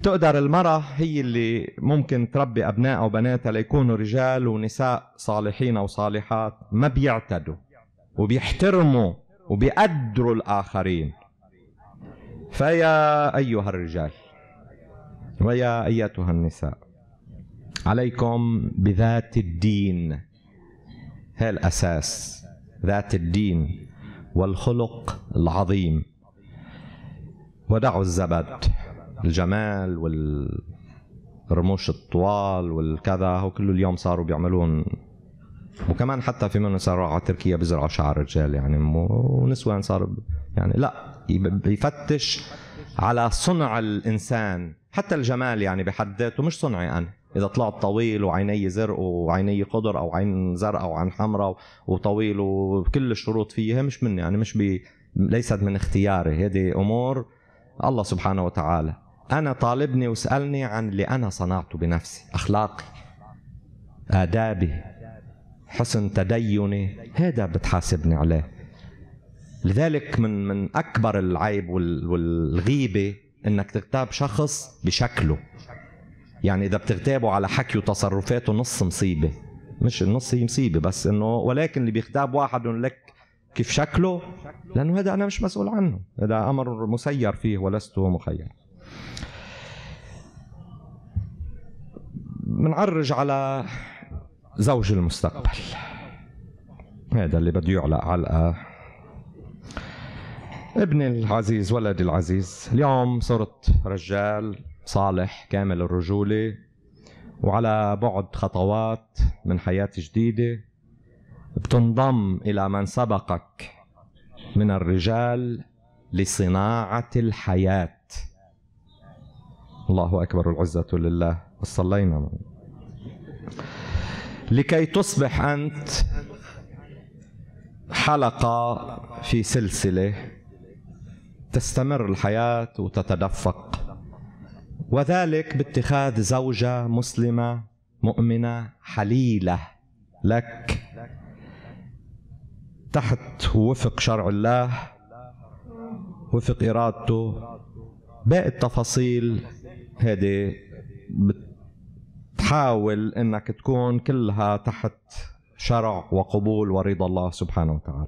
تقدر المرأة هي اللي ممكن تربي أبنائها وبناتها ليكونوا رجال ونساء صالحين وصالحات ما بيعتدوا وبيحترموا وبيقدروا الآخرين فيا أيها الرجال ويا أيتها النساء عليكم بذات الدين هي الأساس ذات الدين والخلق العظيم ودعوا الزبد الجمال والرموش الطوال والكذا هو كله اليوم صاروا بيعملون وكمان حتى في منهم صاروا على تركيا بيزرعوا شعر رجال يعني ونسوان صاروا يعني لا بيفتش على صنع الانسان حتى الجمال يعني بحد ذاته مش صنعي انا اذا طلعت طويل وعيني زرق وعيني قدر او عين زرقاء وعين حمراء وطويل وكل الشروط فيها مش مني يعني مش بي ليست من اختياري هذه امور الله سبحانه وتعالى انا طالبني وسالني عن اللي انا صنعته بنفسي اخلاقي ادابي حسن تديني هذا بتحاسبني عليه لذلك من من اكبر العيب والغيبه انك تغتاب شخص بشكله يعني اذا بتغتابه على حكي وتصرفاته نص مصيبه مش النص هي مصيبه بس انه ولكن اللي بيغتاب واحد لك كيف شكله لانه هذا انا مش مسؤول عنه هذا امر مسير فيه ولست مخير منعرج على زوج المستقبل هذا اللي بده يعلق علقه ابني العزيز ولدي العزيز اليوم صرت رجال صالح كامل الرجولة وعلى بعد خطوات من حياة جديدة بتنضم إلى من سبقك من الرجال لصناعة الحياة الله أكبر العزة لله وصلينا لكي تصبح أنت حلقة في سلسلة تستمر الحياة وتتدفق وذلك باتخاذ زوجة مسلمة مؤمنة حليلة لك تحت وفق شرع الله وفق إرادته باقي التفاصيل هذه بتحاول انك تكون كلها تحت شرع وقبول ورضا الله سبحانه وتعالى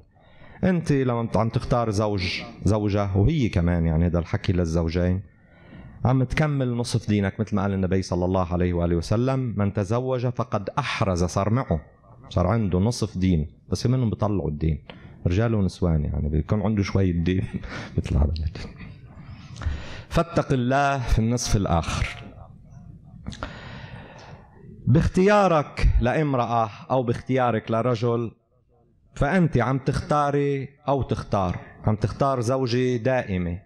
انت لما عم تختار زوج زوجه وهي كمان يعني هذا الحكي للزوجين عم تكمل نصف دينك مثل ما قال النبي صلى الله عليه واله وسلم من تزوج فقد احرز صار معه صار عنده نصف دين بس في منهم بيطلعوا الدين رجال ونسوان يعني بيكون عنده شوية دين مثل هذا فاتق الله في النصف الآخر باختيارك لامرأة أو باختيارك لرجل فأنت عم تختاري أو تختار عم تختار زوجة دائمة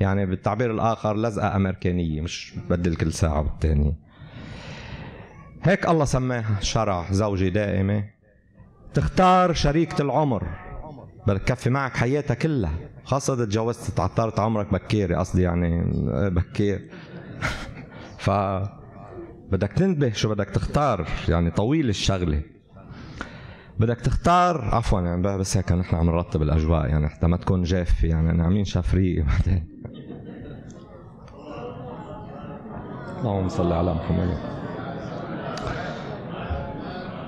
يعني بالتعبير الآخر لزقة أمريكانية مش بدل كل ساعة والتانية هيك الله سماها شرع زوجة دائمة تختار شريكة العمر بدك تكفي معك حياتها كلها خاصة إذا تجوزت تعطرت عمرك بكير قصدي يعني آه، بكير ف بدك تنتبه شو بدك تختار يعني طويل الشغله بدك تختار عفوا يعني بس هيك نحن عم نرتب الاجواء يعني حتى ما تكون جاف يعني عاملين شفري بعدين اللهم صل على محمد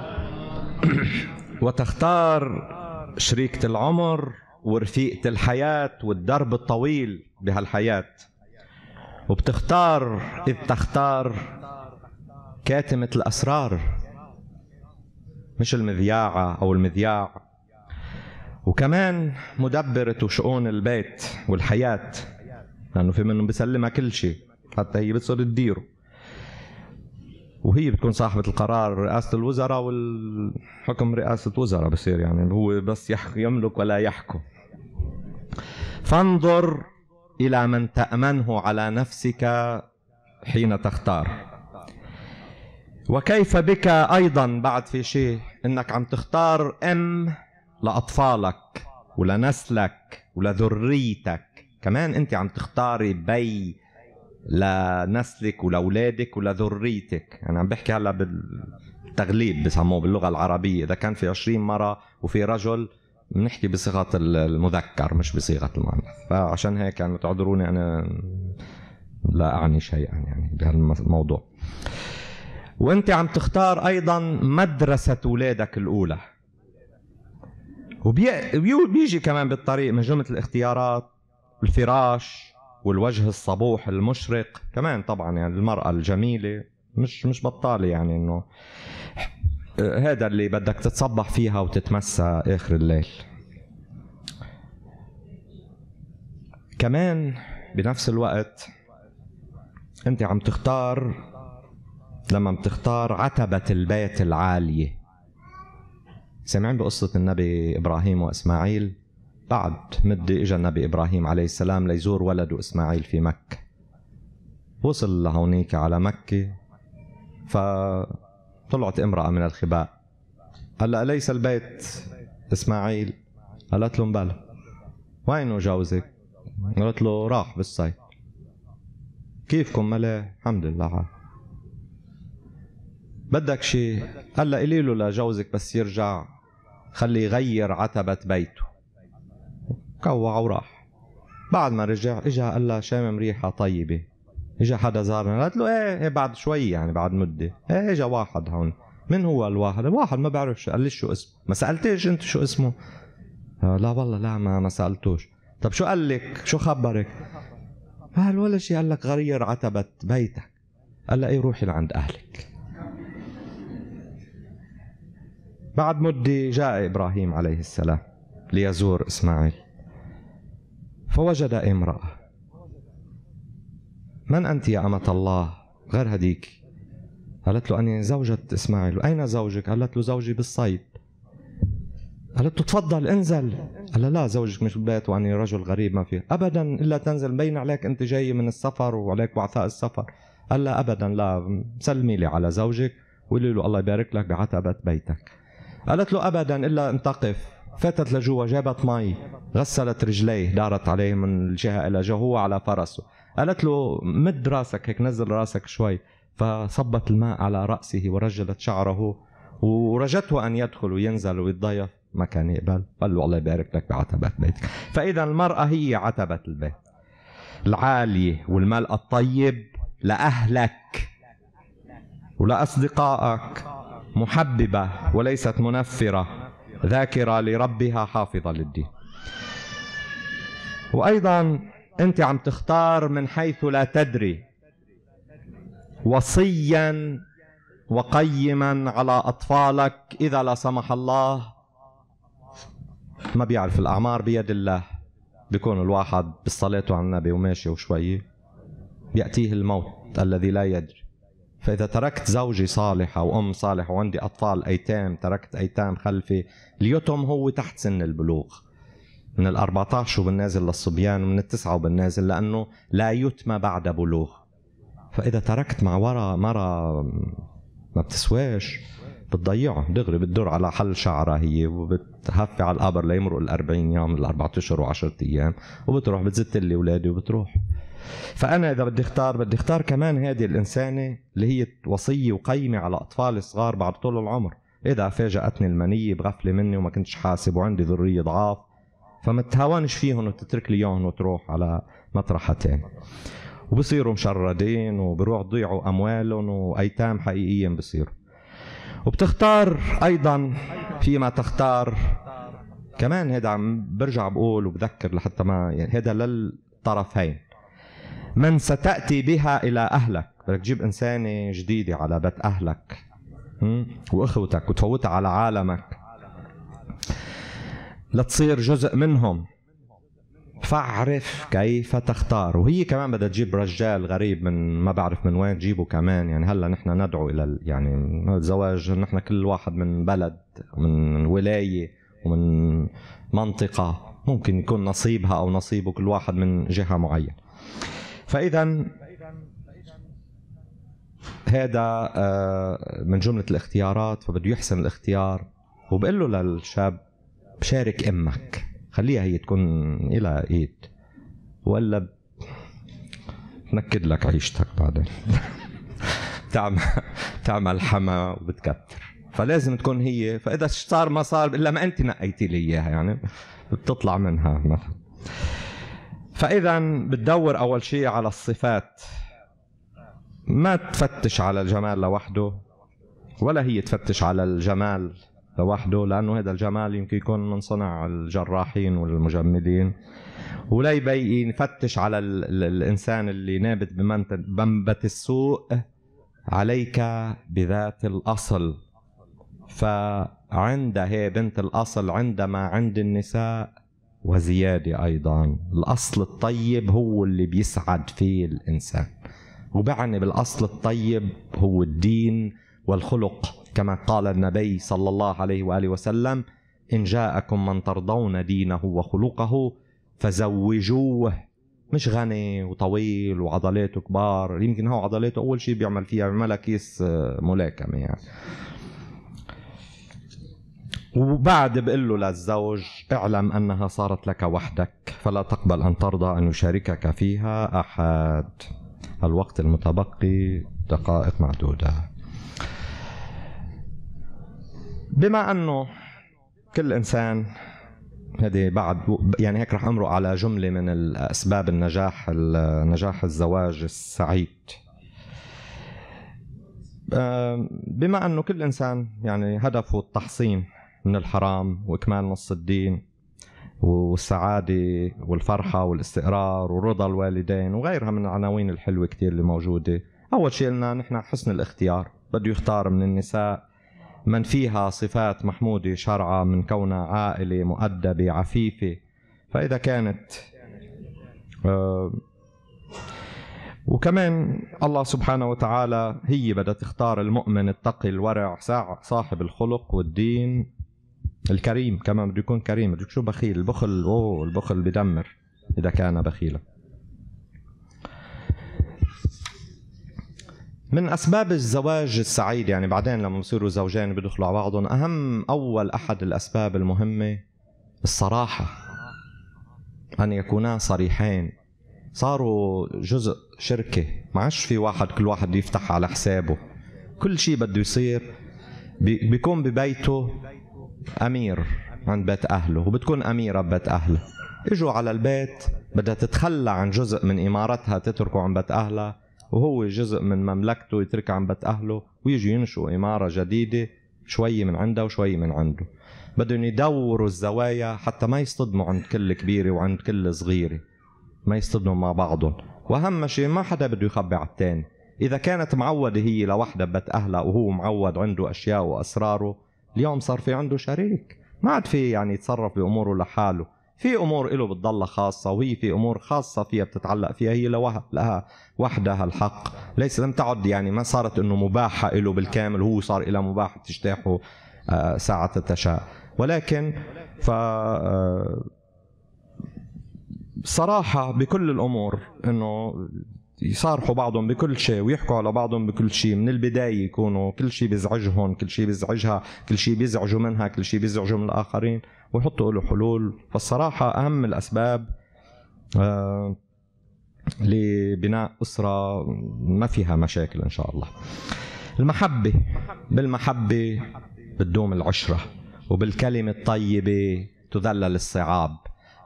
وتختار شريكة العمر ورفيقة الحياة والدرب الطويل بهالحياة وبتختار إذ تختار كاتمة الأسرار مش المذياعة أو المذياع وكمان مدبرة وشؤون البيت والحياة لأنه في منهم بسلمها كل شيء حتى هي بتصير تديره وهي بتكون صاحبة القرار رئاسة الوزراء والحكم رئاسة وزراء بصير يعني هو بس يملك ولا يحكم فانظر إلى من تأمنه على نفسك حين تختار وكيف بك أيضا بعد في شيء انك عم تختار ام لاطفالك ولنسلك ولذريتك كمان انت عم تختاري بي لنسلك ولاولادك ولذريتك انا يعني عم بحكي هلا بالتغليب بسموه باللغه العربيه اذا كان في 20 مره وفي رجل بنحكي بصيغه المذكر مش بصيغه المؤنث فعشان هيك يعني تعذروني انا لا اعني شيئا يعني بهالموضوع وانت عم تختار ايضا مدرسه اولادك الاولى وبيجي كمان بالطريق من جمله الاختيارات الفراش والوجه الصبوح المشرق كمان طبعا يعني المراه الجميله مش مش بطاله يعني انه هذا اللي بدك تتصبح فيها وتتمسى اخر الليل كمان بنفس الوقت انت عم تختار لما بتختار عتبة البيت العالية سامعين بقصة النبي إبراهيم وإسماعيل بعد مدة إجا النبي إبراهيم عليه السلام ليزور ولده إسماعيل في مكة وصل لهونيك على مكة فطلعت امرأة من الخباء قال أليس البيت إسماعيل قالت له مبلا وينه جوزك قالت له راح بالصيد كيفكم ملا الحمد لله بدك شيء قال لها قولي له لجوزك بس يرجع خليه يغير عتبة بيته كوع وراح بعد ما رجع اجا قال لها شامم ريحة طيبة اجا حدا زارنا قالت له ايه, ايه بعد شوي يعني بعد مدة ايه اجا واحد هون من هو الواحد؟ الواحد ما بعرف شو قال لي شو اسمه ما سألتيش انت شو اسمه لا والله لا ما ما سألتوش طب شو قال لك؟ شو خبرك؟ قال ولا شيء قال لك غير عتبة بيتك قال لها ايه روحي لعند اهلك بعد مدة جاء إبراهيم عليه السلام ليزور إسماعيل فوجد امرأة من أنت يا أمة الله غير هديك قالت له أني زوجة إسماعيل أين زوجك قالت له زوجي بالصيد قالت له تفضل انزل قال لا زوجك مش بالبيت واني رجل غريب ما في ابدا الا تنزل بين عليك انت جاي من السفر وعليك وعثاء السفر قال لا ابدا لا سلمي لي على زوجك وقولي له الله يبارك لك بعتبه بيتك قالت له أبدا إلا انتقف فاتت لجوا جابت مي غسلت رجليه دارت عليه من جهة إلى جهة هو على فرسه قالت له مد راسك هيك نزل راسك شوي فصبت الماء على رأسه ورجلت شعره ورجته أن يدخل وينزل ويتضيف ما كان يقبل قال له الله يبارك لك بعتبة بيتك فإذا المرأة هي عتبة البيت العالية والمال الطيب لأهلك ولأصدقائك محببة وليست منفرة ذاكرة لربها حافظة للدين وأيضا أنت عم تختار من حيث لا تدري وصيا وقيما على أطفالك إذا لا سمح الله ما بيعرف الأعمار بيد الله بيكون الواحد بالصلاة على النبي وماشي وشوي يأتيه الموت الذي لا يدري فإذا تركت زوجي صالحة وام صالحة وعندي أطفال أيتام تركت أيتام خلفي اليتم هو تحت سن البلوغ من ال 14 وبالنازل للصبيان ومن التسعة وبالنازل لأنه لا يتمى بعد بلوغ فإذا تركت مع ورا مرة ما بتسواش بتضيعه دغري بتدور على حل شعرها هي وبتهفي على القبر ليمرق ال 40 يوم ال 14 و10 ايام وبتروح بتزت لي اولادي وبتروح فانا اذا بدي اختار بدي اختار كمان هذه الانسانه اللي هي وصيه وقيمه على اطفالي الصغار بعد طول العمر اذا فاجاتني المنيه بغفله مني وما كنتش حاسب وعندي ذريه ضعاف فما تهاونش فيهم وتترك لي اياهم وتروح على مطرحها تاني وبصيروا مشردين وبروح ضيعوا اموالهم وايتام حقيقيا بصيروا وبتختار ايضا فيما تختار كمان هذا عم برجع بقول وبذكر لحتى ما يعني هذا للطرفين من ستأتي بها إلى أهلك بدك تجيب إنسانة جديدة على بيت أهلك وإخوتك وتفوتها على عالمك لتصير جزء منهم فاعرف كيف تختار وهي كمان بدها تجيب رجال غريب من ما بعرف من وين تجيبه كمان يعني هلا نحن ندعو الى يعني الزواج نحن كل واحد من بلد ومن ولايه ومن منطقه ممكن يكون نصيبها او نصيبه كل واحد من جهه معينه فاذا هذا آه، من جمله الاختيارات فبده يحسن الاختيار وبقول له للشاب بشارك امك خليها هي تكون إلها ايد ولا تنكد لك عيشتك بعدين تعمل تعمل حما وبتكتر فلازم تكون هي فاذا صار ما صار الا ما انت نقيتي لي اياها يعني بتطلع منها مثلا فاذا بتدور اول شيء على الصفات ما تفتش على الجمال لوحده ولا هي تفتش على الجمال لوحده لانه هذا الجمال يمكن يكون من صنع الجراحين والمجمدين ولا يبي يفتش على ال ال الانسان اللي نابت بمنبت السوء عليك بذات الاصل فعندها هي بنت الاصل عندما عند النساء وزيادة أيضا الأصل الطيب هو اللي بيسعد فيه الإنسان وبعني بالأصل الطيب هو الدين والخلق كما قال النبي صلى الله عليه وآله وسلم إن جاءكم من ترضون دينه وخلقه فزوجوه مش غني وطويل وعضلاته كبار يمكن هو عضلاته أول شيء بيعمل فيها بيعملها كيس آه، ملاكمة يعني وبعد بقول له للزوج اعلم انها صارت لك وحدك فلا تقبل ان ترضى ان يشاركك فيها احد الوقت المتبقي دقائق معدوده بما انه كل انسان هذه بعد يعني هيك رح امرق على جمله من الاسباب النجاح نجاح الزواج السعيد آه، بما انه كل انسان يعني هدفه التحصين من الحرام وإكمال نص الدين والسعادة والفرحة والاستقرار ورضا الوالدين وغيرها من العناوين الحلوة كتير اللي موجودة أول شيء لنا نحن حسن الاختيار بده يختار من النساء من فيها صفات محمودة شرعا من كونها عائلة مؤدبة عفيفة فإذا كانت آه وكمان الله سبحانه وتعالى هي بدها تختار المؤمن التقي الورع صاحب الخلق والدين الكريم كمان بده يكون كريم بدك شو بخيل البخل اوه البخل بدمر اذا كان بخيلا من اسباب الزواج السعيد يعني بعدين لما بصيروا زوجين بيدخلوا على بعضهم اهم اول احد الاسباب المهمه الصراحه ان يكونا صريحين صاروا جزء شركه ما عادش في واحد كل واحد يفتح على حسابه كل شيء بده يصير بيكون ببيته أمير عند بيت أهله وبتكون أميرة ببيت أهله إجوا على البيت بدها تتخلى عن جزء من إمارتها تتركه عند بيت أهلها وهو جزء من مملكته يتركها عن بيت أهله ويجوا ينشوا إمارة جديدة شوي من عندها وشوي من عنده بدهم يدوروا الزوايا حتى ما يصطدموا عند كل كبيرة وعند كل صغيرة ما يصطدموا مع بعضهم وأهم شيء ما حدا بده يخبي على الثاني إذا كانت معودة هي لوحدها ببيت أهلها وهو معود عنده أشياء وأسراره اليوم صار في عنده شريك ما عاد في يعني يتصرف باموره لحاله في امور له بتضلها خاصه وهي في امور خاصه فيها بتتعلق فيها هي لها وحدها الحق ليس لم تعد يعني ما صارت انه مباحه له بالكامل هو صار إلى مباح تجتاحه آه، ساعة تشاء ولكن ف آه، صراحة بكل الأمور أنه يصارحوا بعضهم بكل شيء ويحكوا على بعضهم بكل شيء من البداية يكونوا كل شيء بيزعجهم كل شيء بيزعجها كل شيء بيزعجوا منها كل شيء بيزعجوا من الآخرين ويحطوا له حلول فالصراحة أهم الأسباب آه لبناء أسرة ما فيها مشاكل إن شاء الله المحبة بالمحبة بتدوم العشرة وبالكلمة الطيبة تذلل الصعاب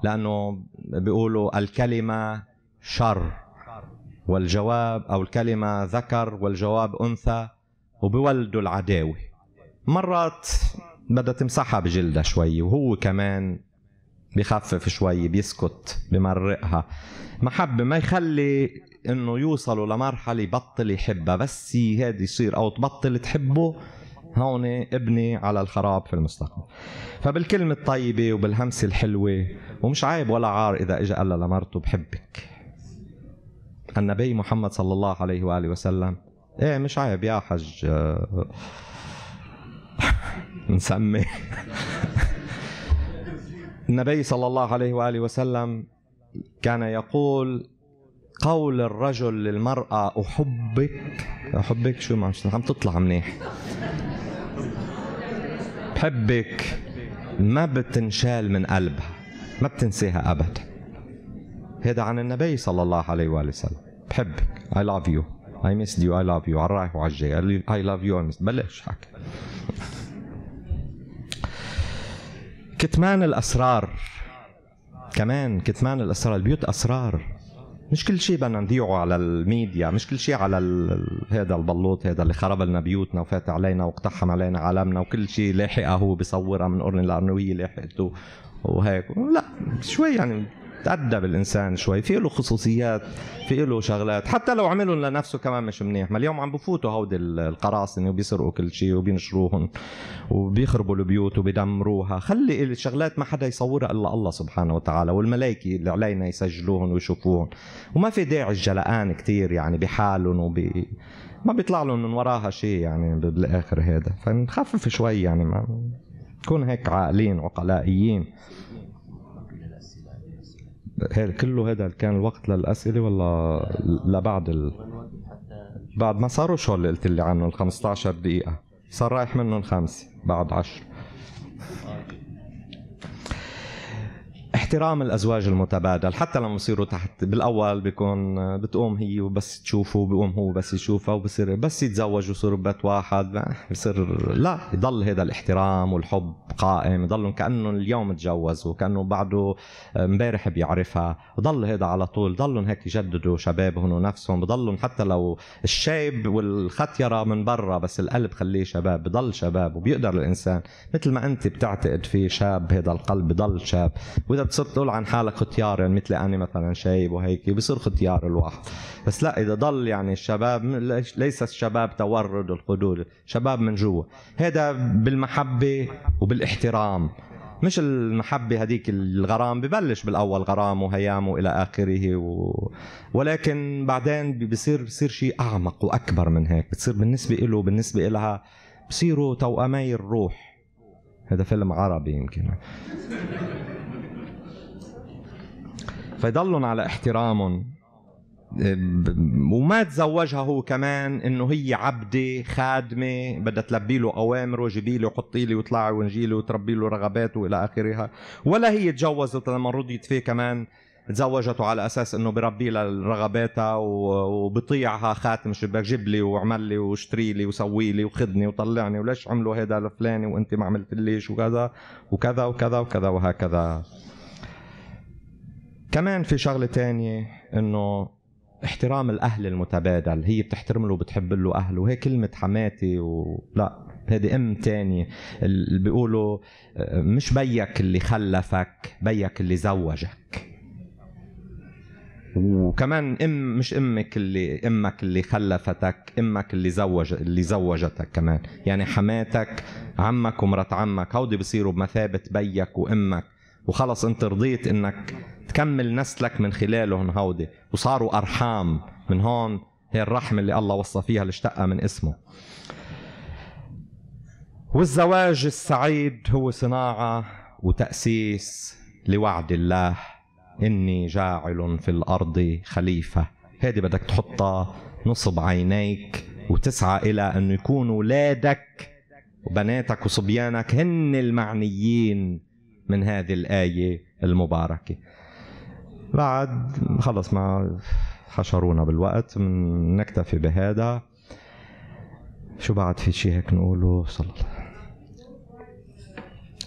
لأنه بيقولوا الكلمة شر والجواب أو الكلمة ذكر والجواب أنثى وبولدوا العداوة مرات بدها تمسحها بجلدها شوي وهو كمان بخفف شوي بيسكت بمرقها محبة ما يخلي انه يوصلوا لمرحلة يبطل يحبها بس هذا يصير او تبطل تحبه هون ابني على الخراب في المستقبل فبالكلمة الطيبة وبالهمسة الحلوة ومش عيب ولا عار إذا إجا قال لمرته بحبك النبي محمد صلى الله عليه وآله وسلم ايه مش عيب يا حج آه، نسمي النبي صلى الله عليه وآله وسلم كان يقول قول الرجل للمرأة أحبك أحبك شو ما عم تطلع منيح بحبك ما بتنشال من قلبها ما بتنساها أبدا هذا عن النبي صلى الله عليه وآله وسلم بحبك اي لاف يو اي ميس يو اي لاف يو على الرايح وعلى الجاي اي لاف يو اي ميس بلش حكي كتمان الاسرار كمان كتمان الاسرار البيوت اسرار مش كل شيء بدنا نذيعه على الميديا مش كل شيء على هذا البلوط هذا اللي خرب لنا بيوتنا وفات علينا واقتحم علينا عالمنا وكل شيء لاحقه هو بصورها من قرن لارنويه لاحقته وهيك لا شوي يعني تأدب الإنسان شوي في له خصوصيات في له شغلات حتى لو عملهم لنفسه كمان مش منيح ما اليوم عم بفوتوا هودي القراصنة وبيسرقوا كل شيء وبينشروهم وبيخربوا البيوت وبيدمروها خلي الشغلات ما حدا يصورها إلا الله سبحانه وتعالى والملائكة اللي علينا يسجلوهم ويشوفوهم وما في داعي الجلقان كتير يعني بحالهم وب ما بيطلع لهم من وراها شيء يعني بالاخر هذا فنخفف شوي يعني ما نكون هيك عاقلين وقلائيين كله هذا كان الوقت للاسئله ولا لبعد ال... بعد ما صاروا شو اللي قلت لي ال 15 دقيقه صار رايح منهم خمسه بعد 10 احترام الازواج المتبادل حتى لما يصيروا تحت بالاول بيكون آه، بتقوم هي وبس تشوفه بيقوم هو بس يشوفها وبصير بس يتزوجوا يصيروا ببيت واحد بصير لا يضل هذا الاحترام والحب قائم يضلهم كانه اليوم تجوزوا كانه بعده آه، امبارح بيعرفها ضل هذا على طول ضلهم هيك يجددوا شبابهم ونفسهم بضلهم حتى لو الشيب والختيره من برا بس القلب خليه شباب بضل شباب وبيقدر الانسان مثل ما انت بتعتقد في شاب هذا القلب بضل شاب واذا بتصير تقول عن حالك ختيار يعني مثل انا مثلا شايب وهيك بصير ختيار الواحد بس لا اذا ضل يعني الشباب ليس الشباب تورد الخدود شباب من جوا هذا بالمحبه وبالاحترام مش المحبة هذيك الغرام ببلش بالأول غرام وهيام وإلى آخره و... ولكن بعدين بصير بصير شيء أعمق وأكبر من هيك بتصير بالنسبة له بالنسبة إلها بصيروا توأمي الروح هذا فيلم عربي يمكن فيضلهم على احترامهم وما تزوجها هو كمان انه هي عبده خادمه بدها تلبي له اوامره جيبي له وحطي لي وطلعي ونجي له وتربي له رغباته والى اخرها ولا هي تجوزت لما رضيت فيه كمان تزوجته على اساس انه بربي لها رغباتها وبطيعها خاتم شباك جيب لي واعمل لي واشتري لي وسوي لي وخذني وطلعني وليش عملوا هذا الفلاني وانت ما عملت ليش وكذا وكذا وكذا وكذا وهكذا كمان في شغله تانية انه احترام الاهل المتبادل هي بتحترم له وبتحب له اهله وهي كلمه حماتي ولا هذه ام تانية اللي بيقولوا آه، مش بيك اللي خلفك بيك اللي زوجك وكمان ام مش امك اللي امك اللي خلفتك امك اللي زوج اللي زوجتك كمان يعني حماتك عمك ومرات عمك هودي بصيروا بمثابه بيك وامك وخلص انت رضيت انك تكمل نسلك من خلالهم هودي وصاروا ارحام من هون هي الرحمه اللي الله وصى فيها اللي اشتقى من اسمه والزواج السعيد هو صناعه وتاسيس لوعد الله اني جاعل في الارض خليفه هذه بدك تحطها نصب عينيك وتسعى الى انه يكون اولادك وبناتك وصبيانك هن المعنيين من هذه الآية المباركة بعد خلص ما حشرونا بالوقت نكتفي بهذا شو بعد في شيء هيك نقوله صلى الله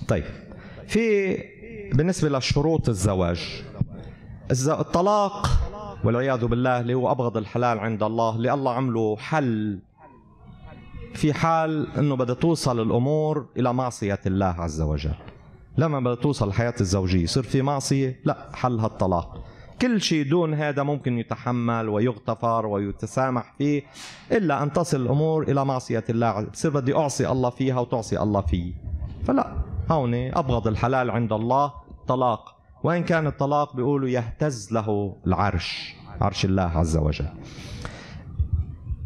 طيب في بالنسبة لشروط الزواج الطلاق والعياذ بالله اللي هو أبغض الحلال عند الله اللي الله عمله حل في حال أنه بدها توصل الأمور إلى معصية الله عز وجل لما بدها توصل الحياة الزوجية يصير في معصية لا حلها الطلاق كل شيء دون هذا ممكن يتحمل ويغتفر ويتسامح فيه إلا أن تصل الأمور إلى معصية الله بصير بدي أعصي الله فيها وتعصي الله فيه فلا هون أبغض الحلال عند الله طلاق وإن كان الطلاق بيقولوا يهتز له العرش عرش الله عز وجل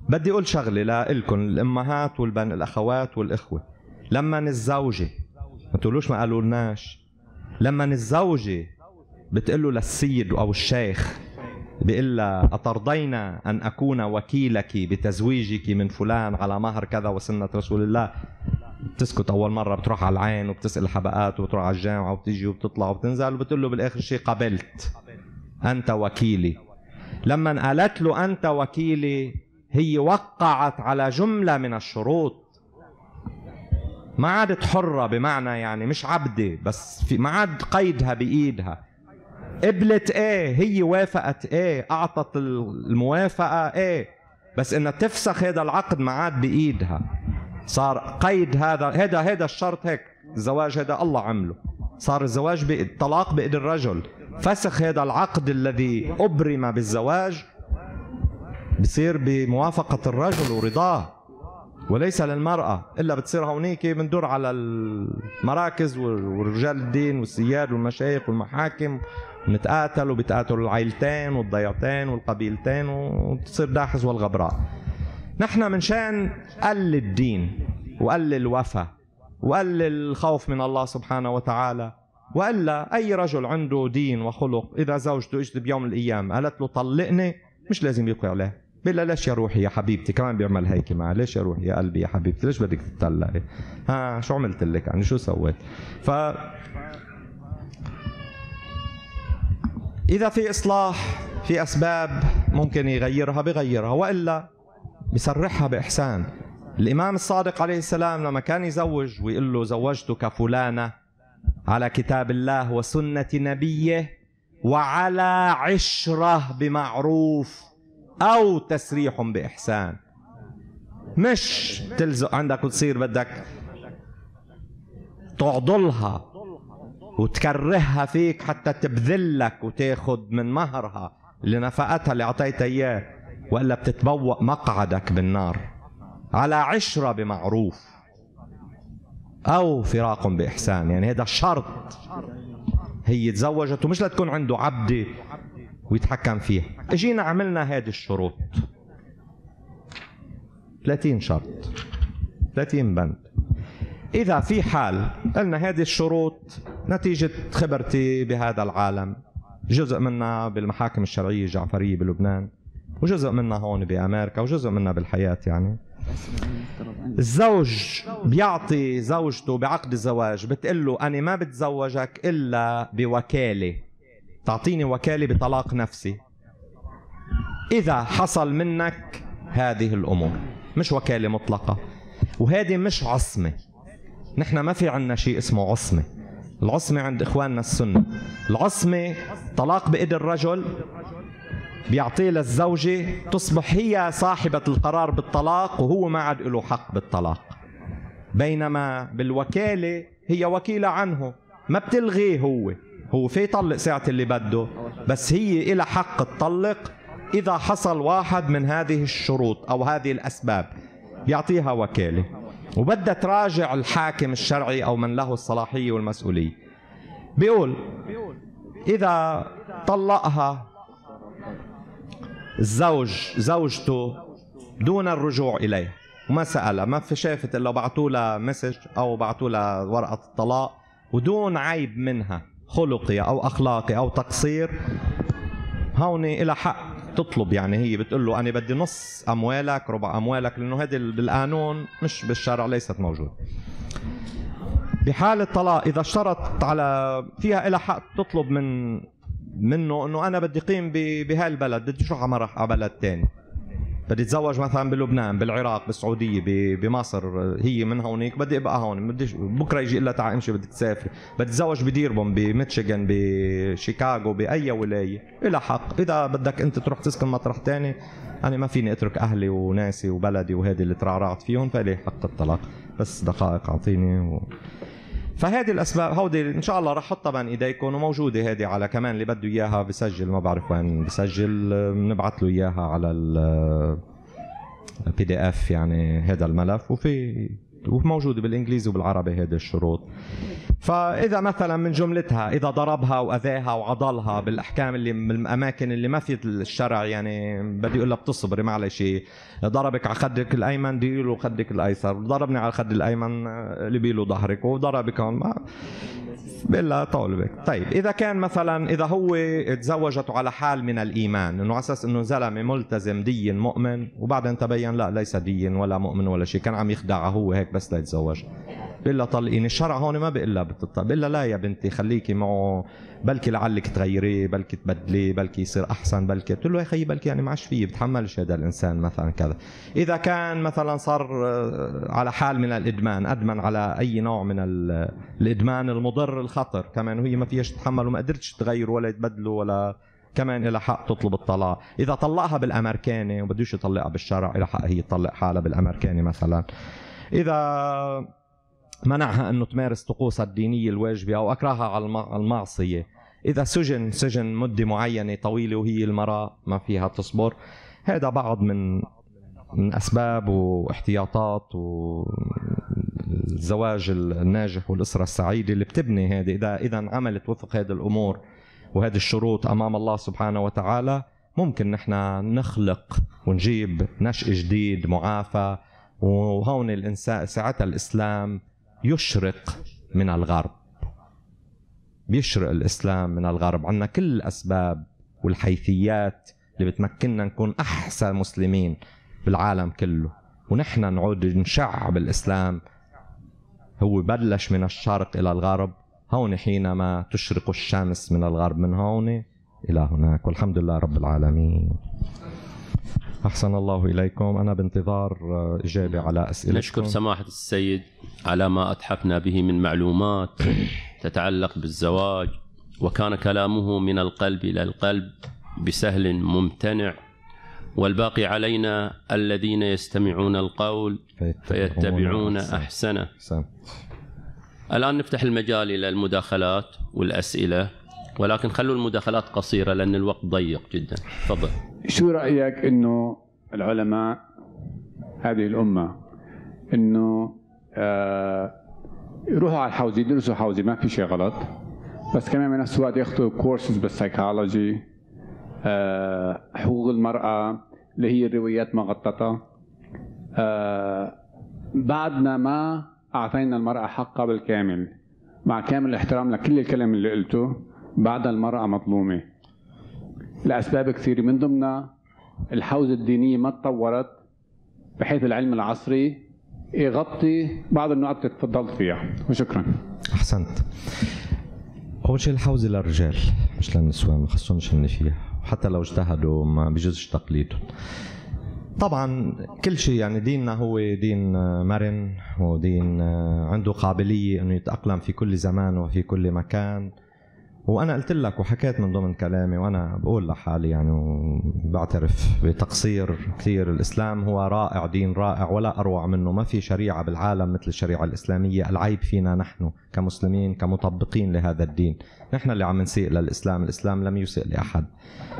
بدي أقول شغلة لكم الأمهات والبن الأخوات والإخوة لما الزوجة ما تقولوش ما قالوا لناش لما الزوجة بتقول له للسيد أو الشيخ بيقول لها أترضينا أن أكون وكيلك بتزويجك من فلان على مهر كذا وسنة رسول الله بتسكت أول مرة بتروح على العين وبتسأل حبقات وبتروح على الجامعة وبتيجي وبتطلع وبتنزل وبتقول له بالآخر شيء قبلت أنت وكيلي لما قالت له أنت وكيلي هي وقعت على جملة من الشروط ما عادت حرة بمعنى يعني مش عبدة بس في ما عاد قيدها بإيدها قبلت ايه هي وافقت ايه اعطت الموافقة ايه بس انها تفسخ هذا العقد ما عاد بإيدها صار قيد هذا هذا هذا الشرط هيك الزواج هذا الله عمله صار الزواج الطلاق بإيد الرجل فسخ هذا العقد الذي أبرم بالزواج بصير بموافقة الرجل ورضاه وليس للمرأة إلا بتصير هونيك بندور على المراكز ورجال الدين والسياد والمشايخ والمحاكم نتقاتل وبتقاتلوا العائلتين والضيعتين والقبيلتين وتصير داحز والغبراء نحن منشان قل الدين وقل الوفا وقل الخوف من الله سبحانه وتعالى والا اي رجل عنده دين وخلق اذا زوجته اجت بيوم الايام قالت له طلقني مش لازم يقع عليه بلا ليش يا روحي يا حبيبتي كمان بيعمل هيك معي ليش يا روحي يا قلبي يا حبيبتي ليش بدك تتطلقي ها شو عملت لك يعني شو سويت ف اذا في اصلاح في اسباب ممكن يغيرها بغيرها والا بصرحها باحسان الامام الصادق عليه السلام لما كان يزوج ويقول له زوجتك فلانه على كتاب الله وسنه نبيه وعلى عشره بمعروف أو تسريح بإحسان مش تلزق عندك وتصير بدك تعضلها وتكرهها فيك حتى تبذلك وتاخذ من مهرها اللي نفقتها اللي أعطيتها إياه وإلا بتتبوأ مقعدك بالنار على عشرة بمعروف أو فراق بإحسان يعني هذا شرط هي تزوجت ومش لتكون عنده عبدة ويتحكم فيها اجينا عملنا هذه الشروط 30 شرط 30 بند اذا في حال قلنا هذه الشروط نتيجه خبرتي بهذا العالم جزء منها بالمحاكم الشرعيه الجعفريه بلبنان وجزء منها هون بامريكا وجزء منها بالحياه يعني الزوج بيعطي زوجته بعقد الزواج بتقول له انا ما بتزوجك الا بوكاله تعطيني وكالة بطلاق نفسي إذا حصل منك هذه الأمور مش وكالة مطلقة وهذه مش عصمة نحن ما في عنا شيء اسمه عصمة العصمة عند إخواننا السنة العصمة طلاق بإيد الرجل بيعطيه للزوجة تصبح هي صاحبة القرار بالطلاق وهو ما عاد له حق بالطلاق بينما بالوكالة هي وكيلة عنه ما بتلغيه هو هو في يطلق ساعة اللي بده بس هي إلى حق تطلق إذا حصل واحد من هذه الشروط أو هذه الأسباب بيعطيها وكالة وبدها تراجع الحاكم الشرعي أو من له الصلاحية والمسؤولية بيقول إذا طلقها الزوج زوجته دون الرجوع إليه وما سألها ما في شافت إلا بعثوا لها مسج أو بعثوا لها ورقة الطلاق ودون عيب منها خلقي او اخلاقي او تقصير هون إلى حق تطلب يعني هي بتقول له انا بدي نص اموالك ربع اموالك لانه هذا بالقانون مش بالشرع ليست موجوده بحال الطلاق اذا اشترط على فيها إلى حق تطلب من منه انه انا بدي قيم بهالبلد البلد بدي اروح على بلد ثاني بدي اتزوج مثلا بلبنان بالعراق بالسعوديه بمصر هي من هونيك بدي ابقى هون بدي بكره يجي لها تعال امشي بدي تسافري بدي اتزوج بديربون بميتشيغان بشيكاغو باي ولايه إلى حق اذا بدك انت تروح تسكن مطرح ثاني انا ما فيني اترك اهلي وناسي وبلدي وهذه اللي ترعرعت فيهم فلي حق الطلاق بس دقائق اعطيني و... فهذه الاسباب هودي ان شاء الله راح احطها بين ايديكم وموجوده هذه على كمان اللي بده اياها بسجل ما بعرف وين بسجل بنبعث له اياها على ال بي دي اف يعني هذا الملف وفي وموجودة بالإنجليزي وبالعربي هذه الشروط فإذا مثلا من جملتها إذا ضربها وأذاها وعضلها بالأحكام اللي بالأماكن اللي ما في الشرع يعني بدي أقول لها بتصبري معلش ضربك على خدك الايمن ديله له خدك الايسر ضربني على خد الايمن اللي آه، له ظهرك وضربك هون بلا طولبك طيب اذا كان مثلا اذا هو تزوجت على حال من الايمان انه على اساس انه زلمه ملتزم دين مؤمن وبعدين تبين لا ليس دين ولا مؤمن ولا شيء كان عم يخدعها هو هيك بس ليتزوج بقول لها طلقيني الشرع هون ما بقول لها بتطلق بقول لا يا بنتي خليكي معه بلكي لعلك تغيريه بلكي تبدليه بلكي يصير احسن بلكي بتقول له يا خيي بلكي يعني معش فيه بتحملش هذا الانسان مثلا كذا اذا كان مثلا صار آه، على حال من الادمان ادمن على اي نوع من الادمان المضر الخطر كمان وهي ما فيهاش تتحمل وما قدرتش تغير ولا تبدله ولا كمان لها حق تطلب الطلاق اذا طلقها بالامريكاني وبدوش يطلقها بالشرع لها حق هي تطلق حالها بالامريكاني مثلا اذا منعها أنه تمارس طقوسها الدينية الواجبة أو أكرهها على المعصية إذا سجن سجن مدة معينة طويلة وهي المرأة ما فيها تصبر هذا بعض من من أسباب واحتياطات والزواج الناجح والأسرة السعيدة اللي بتبني هذه إذا إذا عملت وفق هذه الأمور وهذه الشروط أمام الله سبحانه وتعالى ممكن نحن نخلق ونجيب نشء جديد معافى وهون الانسان ساعتها الاسلام يشرق من الغرب بيشرق الإسلام من الغرب عنا كل الأسباب والحيثيات اللي بتمكننا نكون أحسن مسلمين بالعالم كله ونحن نعود نشعب الإسلام هو بلش من الشرق إلى الغرب هون حينما تشرق الشمس من الغرب من هون إلى هناك والحمد لله رب العالمين أحسن الله إليكم أنا بانتظار آه، إجابة نعم. على أسئلة نشكر سماحة السيد على ما أتحفنا به من معلومات تتعلق بالزواج وكان كلامه من القلب إلى القلب بسهل ممتنع والباقي علينا الذين يستمعون القول فيتبعون أحسنه الآن نفتح المجال إلى المداخلات والأسئلة ولكن خلوا المداخلات قصيره لان الوقت ضيق جدا تفضل شو رايك انه العلماء هذه الامه انه آه يروحوا على الحوزه يدرسوا حوزه ما في شيء غلط بس كمان من نفس الوقت ياخذوا كورسز بالسيكولوجي آه حقوق المراه اللي هي الروايات مغططه آه بعدنا ما اعطينا المراه حقها بالكامل مع كامل الاحترام لكل الكلام اللي قلته بعد المرأة مظلومة لأسباب كثيرة من ضمنها الحوزة الدينية ما تطورت بحيث العلم العصري يغطي بعض النقط اللي تفضلت فيها وشكرا أحسنت أول شيء الحوزة للرجال مش للنسوان ما خصهمش فيها وحتى لو اجتهدوا ما بجوزش تقليدهم طبعا كل شيء يعني ديننا هو دين آه، مرن ودين آه، عنده قابلية أنه يتأقلم في كل زمان وفي كل مكان وانا قلت لك وحكيت من ضمن كلامي وانا بقول لحالي يعني وبعترف بتقصير كثير الاسلام هو رائع دين رائع ولا اروع منه ما في شريعه بالعالم مثل الشريعه الاسلاميه العيب فينا نحن كمسلمين كمطبقين لهذا الدين نحن اللي عم نسيء للإسلام الإسلام لم يسيء لأحد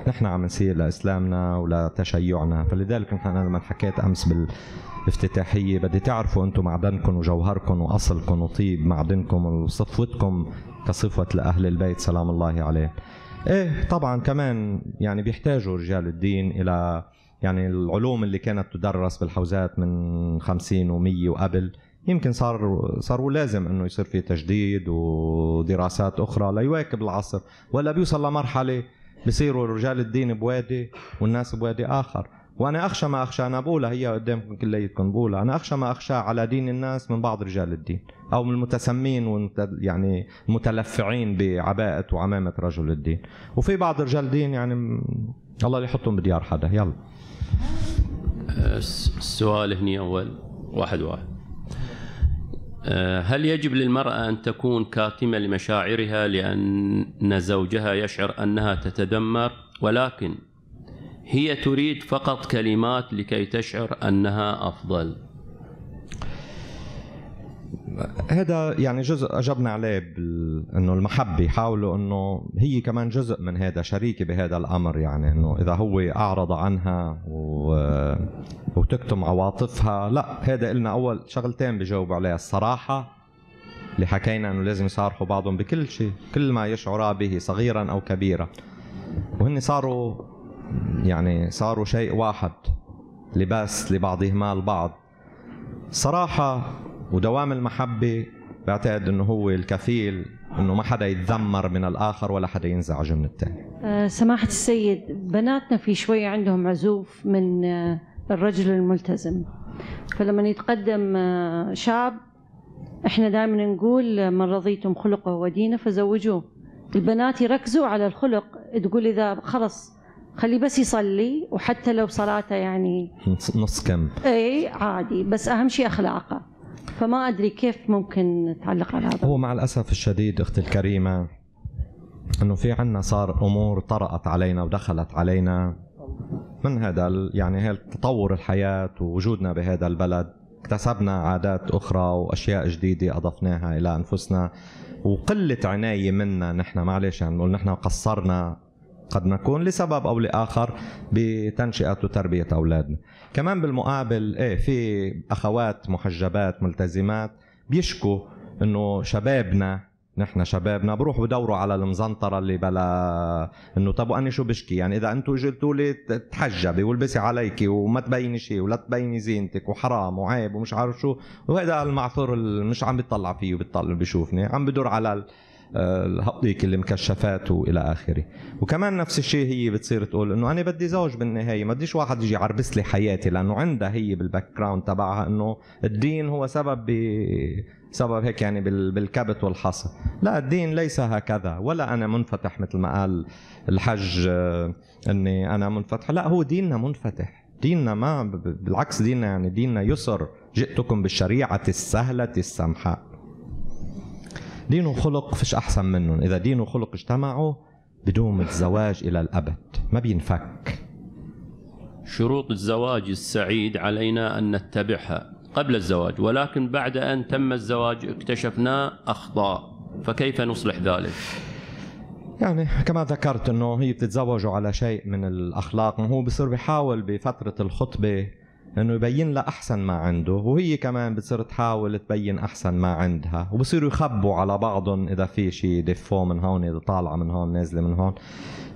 نحن عم نسيء لإسلامنا ولتشيعنا فلذلك نحن لما حكيت أمس بال افتتاحية بدي تعرفوا أنتم معدنكم وجوهركم وأصلكم وطيب معدنكم وصفوتكم كصفوة لأهل البيت سلام الله عليه إيه طبعا كمان يعني بيحتاجوا رجال الدين إلى يعني العلوم اللي كانت تدرس بالحوزات من خمسين ومية وقبل يمكن صار صار لازم انه يصير في تجديد ودراسات اخرى ليواكب العصر ولا بيوصل لمرحله بصيروا رجال الدين بوادي والناس بوادي اخر وانا اخشى ما اخشى انا بقولها هي قدامكم كليتكم بقولها انا اخشى ما اخشى على دين الناس من بعض رجال الدين او من المتسمين يعني متلفعين بعباءه وعمامه رجل الدين وفي بعض رجال الدين يعني الله لا يحطهم بديار حدا يلا أه، السؤال هني اول واحد واحد آه، هل يجب للمرأة أن تكون كاتمة لمشاعرها لأن زوجها يشعر أنها تتدمر ولكن هي تريد فقط كلمات لكي تشعر أنها أفضل هذا يعني جزء اجبنا عليه بال... انه المحبه يحاولوا انه هي كمان جزء من هذا شريكه بهذا الامر يعني انه اذا هو اعرض عنها و... وتكتم عواطفها لا هذا قلنا اول شغلتين بجاوب عليها الصراحه اللي حكينا انه لازم يصارحوا بعضهم بكل شيء كل ما يشعرا به صغيرا او كبيرا وهن صاروا يعني صاروا شيء واحد لباس لبعضهما البعض صراحة ودوام المحبة بعتقد انه هو الكفيل انه ما حدا يتذمر من الاخر ولا حدا ينزعج من الثاني. آه، سماحة السيد بناتنا في شوي عندهم عزوف من آه، الرجل الملتزم فلما يتقدم آه، شاب احنا دائما نقول من رضيتم خلقه ودينه فزوجوه البنات يركزوا على الخلق تقول اذا خلص خليه بس يصلي وحتى لو صلاته يعني نص كم اي عادي بس اهم شيء اخلاقه فما ادري كيف ممكن تعلق على هذا هو مع الاسف الشديد اختي الكريمه انه في عنا صار امور طرأت علينا ودخلت علينا من هذا يعني هي تطور الحياه ووجودنا بهذا البلد اكتسبنا عادات اخرى واشياء جديده اضفناها الى انفسنا وقله عنايه منا نحن معلش يعني نقول نحن قصرنا قد نكون لسبب او لاخر بتنشئه وتربيه اولادنا كمان بالمقابل ايه في اخوات محجبات ملتزمات بيشكوا انه شبابنا نحن شبابنا بروحوا بدوروا على المزنطره اللي بلا انه طب وانا شو بشكي يعني اذا انتم جلتوا لي تحجبي والبسي عليكي وما تبيني شيء ولا تبيني زينتك وحرام وعيب ومش عارف شو وهذا المعثور اللي مش عم بيطلع فيه بيطلع بيشوفني عم بدور على هقضيك آه، المكشفات والى اخره وكمان نفس الشيء هي بتصير تقول انه انا بدي زوج بالنهايه ما بديش واحد يجي يعربس لي حياتي لانه عندها هي بالباك جراوند تبعها انه الدين هو سبب سبب هيك يعني بالكبت والحصى لا الدين ليس هكذا ولا انا منفتح مثل ما قال الحج آه، اني انا منفتح لا هو ديننا منفتح ديننا ما بالعكس ديننا يعني ديننا يسر جئتكم بالشريعه السهله السمحه دين وخلق فيش أحسن منهم إذا دين وخلق اجتمعوا بدوم الزواج إلى الأبد ما بينفك شروط الزواج السعيد علينا أن نتبعها قبل الزواج ولكن بعد أن تم الزواج اكتشفنا أخطاء فكيف نصلح ذلك؟ يعني كما ذكرت انه هي بتتزوجوا على شيء من الاخلاق هو بصير بيحاول بفتره الخطبه انه يبين لها احسن ما عنده وهي كمان بتصير تحاول تبين احسن ما عندها وبصيروا يخبوا على بعضهم اذا في شيء ديفو من هون اذا طالعه من هون نازله من هون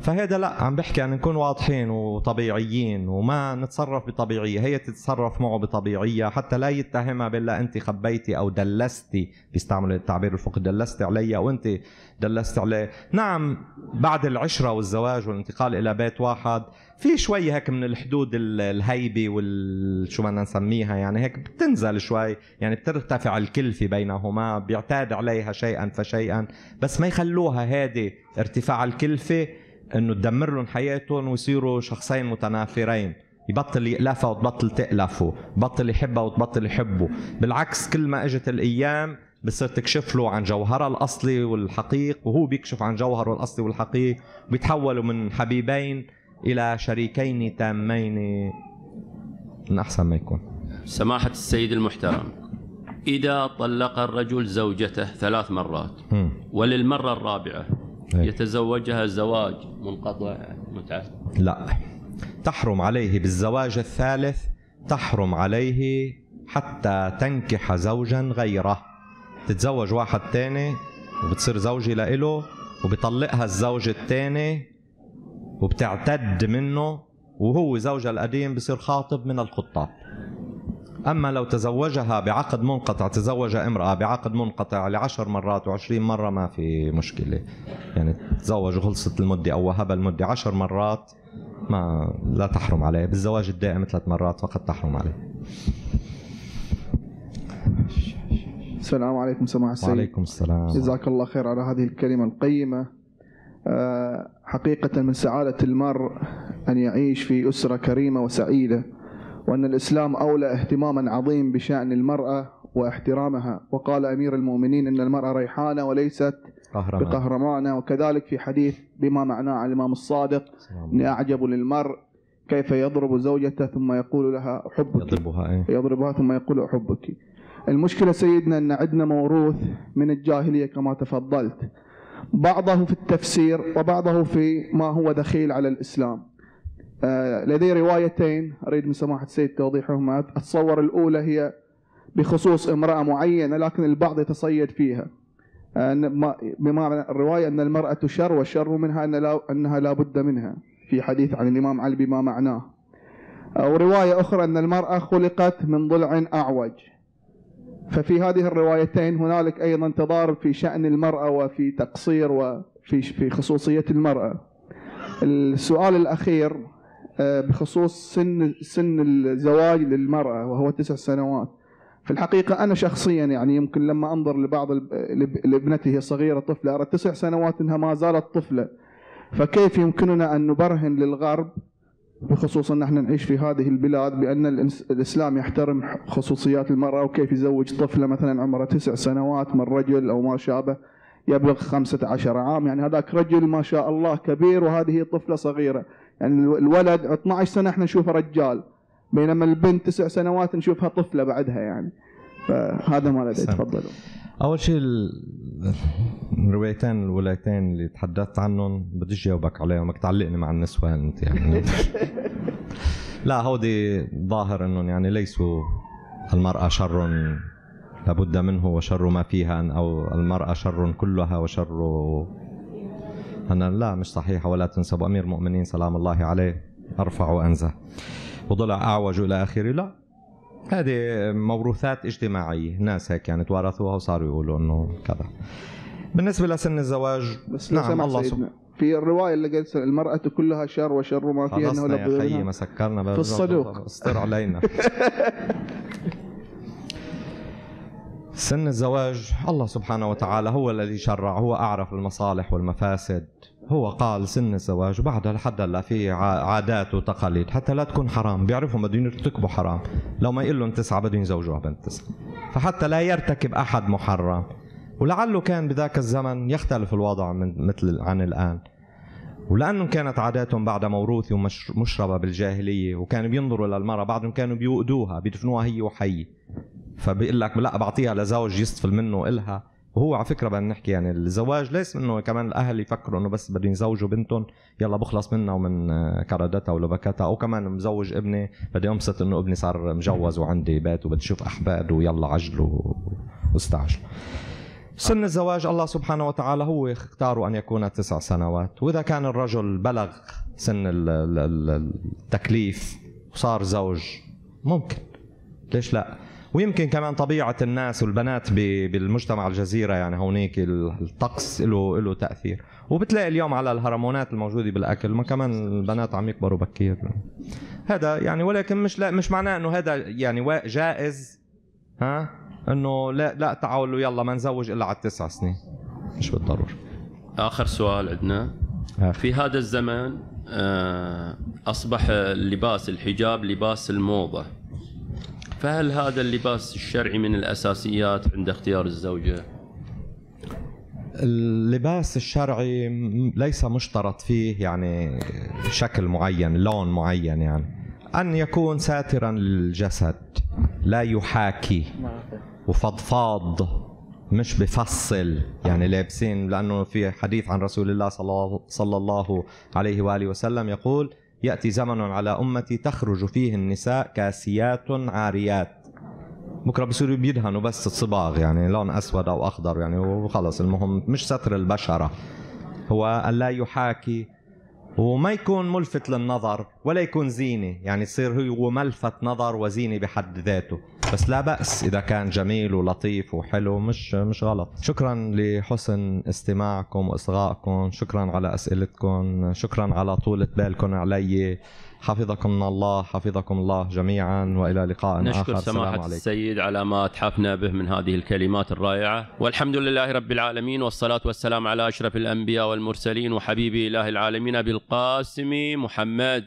فهذا لا عم بحكي عن يعني نكون واضحين وطبيعيين وما نتصرف بطبيعيه هي تتصرف معه بطبيعيه حتى لا يتهمها بالله انت خبيتي او دلستي بيستعملوا التعبير الفقهي دلستي علي وانت دلست عليه نعم بعد العشره والزواج والانتقال الى بيت واحد في شوي هيك من الحدود الهيبه وال شو بدنا نسميها يعني هيك بتنزل شوي يعني بترتفع الكلفه بينهما بيعتاد عليها شيئا فشيئا بس ما يخلوها هذه ارتفاع الكلفه انه تدمر لهم حياتهم ويصيروا شخصين متنافرين يبطل يألفها وتبطل تألفه بطل يحبها وتبطل يحبه بالعكس كل ما اجت الايام بتصير تكشف له عن جوهرها الاصلي والحقيق وهو بيكشف عن جوهره الاصلي والحقيق بيتحولوا من حبيبين إلى شريكين تامين من أحسن ما يكون سماحة السيد المحترم إذا طلق الرجل زوجته ثلاث مرات وللمرة الرابعة يتزوجها زواج منقطع متعة لا تحرم عليه بالزواج الثالث تحرم عليه حتى تنكح زوجا غيره تتزوج واحد تاني وبتصير زوجة لإله وبطلقها الزوج الثاني وبتعتد منه وهو زوجها القديم بصير خاطب من الخطاب أما لو تزوجها بعقد منقطع تزوج امرأة بعقد منقطع لعشر مرات وعشرين مرة ما في مشكلة يعني تزوج وخلصت المدة أو وهب المدة عشر مرات ما لا تحرم عليه بالزواج الدائم ثلاث مرات فقط تحرم عليه السلام عليكم سماحة السيد وعليكم السلام جزاك الله خير على هذه الكلمة القيمة آه، حقيقة من سعادة المرء أن يعيش في أسرة كريمة وسعيدة وأن الإسلام أولى اهتماما عظيم بشأن المرأة واحترامها وقال أمير المؤمنين إن المرأة ريحانة وليست قهرمان. بقهرمانة وكذلك في حديث بما معناه الإمام الصادق إن أعجب للمرء كيف يضرب زوجته ثم يقول لها أحبك يضربها, إيه؟ يضربها ثم يقول أحبك المشكلة سيدنا أن عندنا موروث من الجاهلية كما تفضلت بعضه في التفسير وبعضه في ما هو دخيل على الإسلام آه، لدي روايتين أريد من سماحة السيد توضيحهما أتصور الأولى هي بخصوص امرأة معينة لكن البعض يتصيد فيها بما آه، الرواية أن المرأة شر والشر منها أن لا أنها لا بد منها في حديث عن الإمام علي بما معناه ورواية أخرى أن المرأة خلقت من ضلع أعوج ففي هذه الروايتين هنالك ايضا تضارب في شان المراه وفي تقصير وفي في خصوصيه المراه. السؤال الاخير آه، بخصوص سن سن الزواج للمراه وهو تسع سنوات. في الحقيقه انا شخصيا يعني يمكن لما انظر لبعض لابنتي هي صغيره طفله ارى تسع سنوات انها ما زالت طفله. فكيف يمكننا ان نبرهن للغرب وخصوصا نحن نعيش في هذه البلاد بان الاسلام يحترم خصوصيات المراه وكيف يزوج طفله مثلا عمره تسع سنوات من رجل او ما شابه يبلغ خمسة عشر عام يعني هذاك رجل ما شاء الله كبير وهذه طفلة صغيرة يعني الولد 12 سنة احنا نشوفه رجال بينما البنت تسع سنوات نشوفها طفلة بعدها يعني فهذا ما لدي تفضلوا اول شيء الروايتين الولايتين اللي تحدثت عنهم بديش جاوبك عليهم بدك تعلقني مع النسوان انت يعني لا هودي ظاهر انهم يعني ليسوا المرأة شر لابد منه وشر ما فيها او المرأة شر كلها وشر أنا لا مش صحيحة ولا تنسب أمير المؤمنين سلام الله عليه أرفع وأنزه وضلع أعوج إلى آخره لا هذه موروثات اجتماعيه ناس هيك يعني توارثوها وصاروا يقولوا انه كذا بالنسبه لسن الزواج بس نعم الله سبحانه في الروايه اللي قالت المراه كلها شر وشر ما فيها انه يا خيي ما سكرنا في الصدوق استر علينا سن الزواج الله سبحانه وتعالى هو الذي شرع هو اعرف المصالح والمفاسد هو قال سن الزواج وبعدها لحد هلا في عادات وتقاليد حتى لا تكون حرام بيعرفوا بدهم يرتكبوا حرام لو ما يقول لهم تسعه بدهم يزوجوها بنت تسعه فحتى لا يرتكب احد محرم ولعله كان بذاك الزمن يختلف الوضع من مثل عن الان ولانهم كانت عاداتهم بعد موروثه ومشربه بالجاهليه وكانوا بينظروا للمراه بعدهم كانوا بيؤدوها بيدفنوها هي وحي فبيقول لك لا بعطيها لزوج يستفل منه إلها وهو على فكره بدنا نحكي يعني الزواج ليس انه كمان الاهل يفكروا انه بس بدهم يزوجوا بنتهم يلا بخلص منها ومن كردتها ولبكتها او كمان مزوج ابني بدي انبسط انه ابني صار مجوز وعندي بيت وبدي اشوف احفاد ويلا عجلوا واستعجلوا سن الزواج الله سبحانه وتعالى هو اختاره أن يكون تسع سنوات وإذا كان الرجل بلغ سن التكليف وصار زوج ممكن ليش لا ويمكن كمان طبيعه الناس والبنات بالمجتمع الجزيره يعني هونيك الطقس له له تاثير وبتلاقي اليوم على الهرمونات الموجوده بالاكل ما كمان البنات عم يكبروا بكير هذا يعني ولكن مش لا مش معناه انه هذا يعني جائز ها انه لا لا تعالوا يلا ما نزوج الا على التسع سنين مش بالضروره اخر سؤال عندنا آه. في هذا الزمن آه، اصبح اللباس الحجاب لباس الموضه فهل هذا اللباس الشرعي من الاساسيات عند اختيار الزوجه؟ اللباس الشرعي ليس مشترط فيه يعني شكل معين لون معين يعني أن يكون ساترا للجسد لا يحاكي وفضفاض مش بفصل يعني لابسين لأنه في حديث عن رسول الله صلى الله عليه وآله وسلم يقول يأتي زمن على أمتي تخرج فيه النساء كاسيات عاريات بكرة بصيروا بيدهنوا بس الصباغ يعني لون أسود أو أخضر يعني وخلص المهم مش ستر البشرة هو ألا يحاكي وما يكون ملفت للنظر ولا يكون زينة يعني يصير هو ملفت نظر وزينة بحد ذاته بس لا بأس إذا كان جميل ولطيف وحلو مش مش غلط شكرا لحسن استماعكم وإصغائكم شكرا على أسئلتكم شكرا على طولة بالكم علي حفظكم الله حفظكم الله جميعا والى لقاء نشكر اخر نشكر سماحه السيد على ما تحفنا به من هذه الكلمات الرائعه والحمد لله رب العالمين والصلاه والسلام على اشرف الانبياء والمرسلين وحبيبي اله العالمين ابي القاسم محمد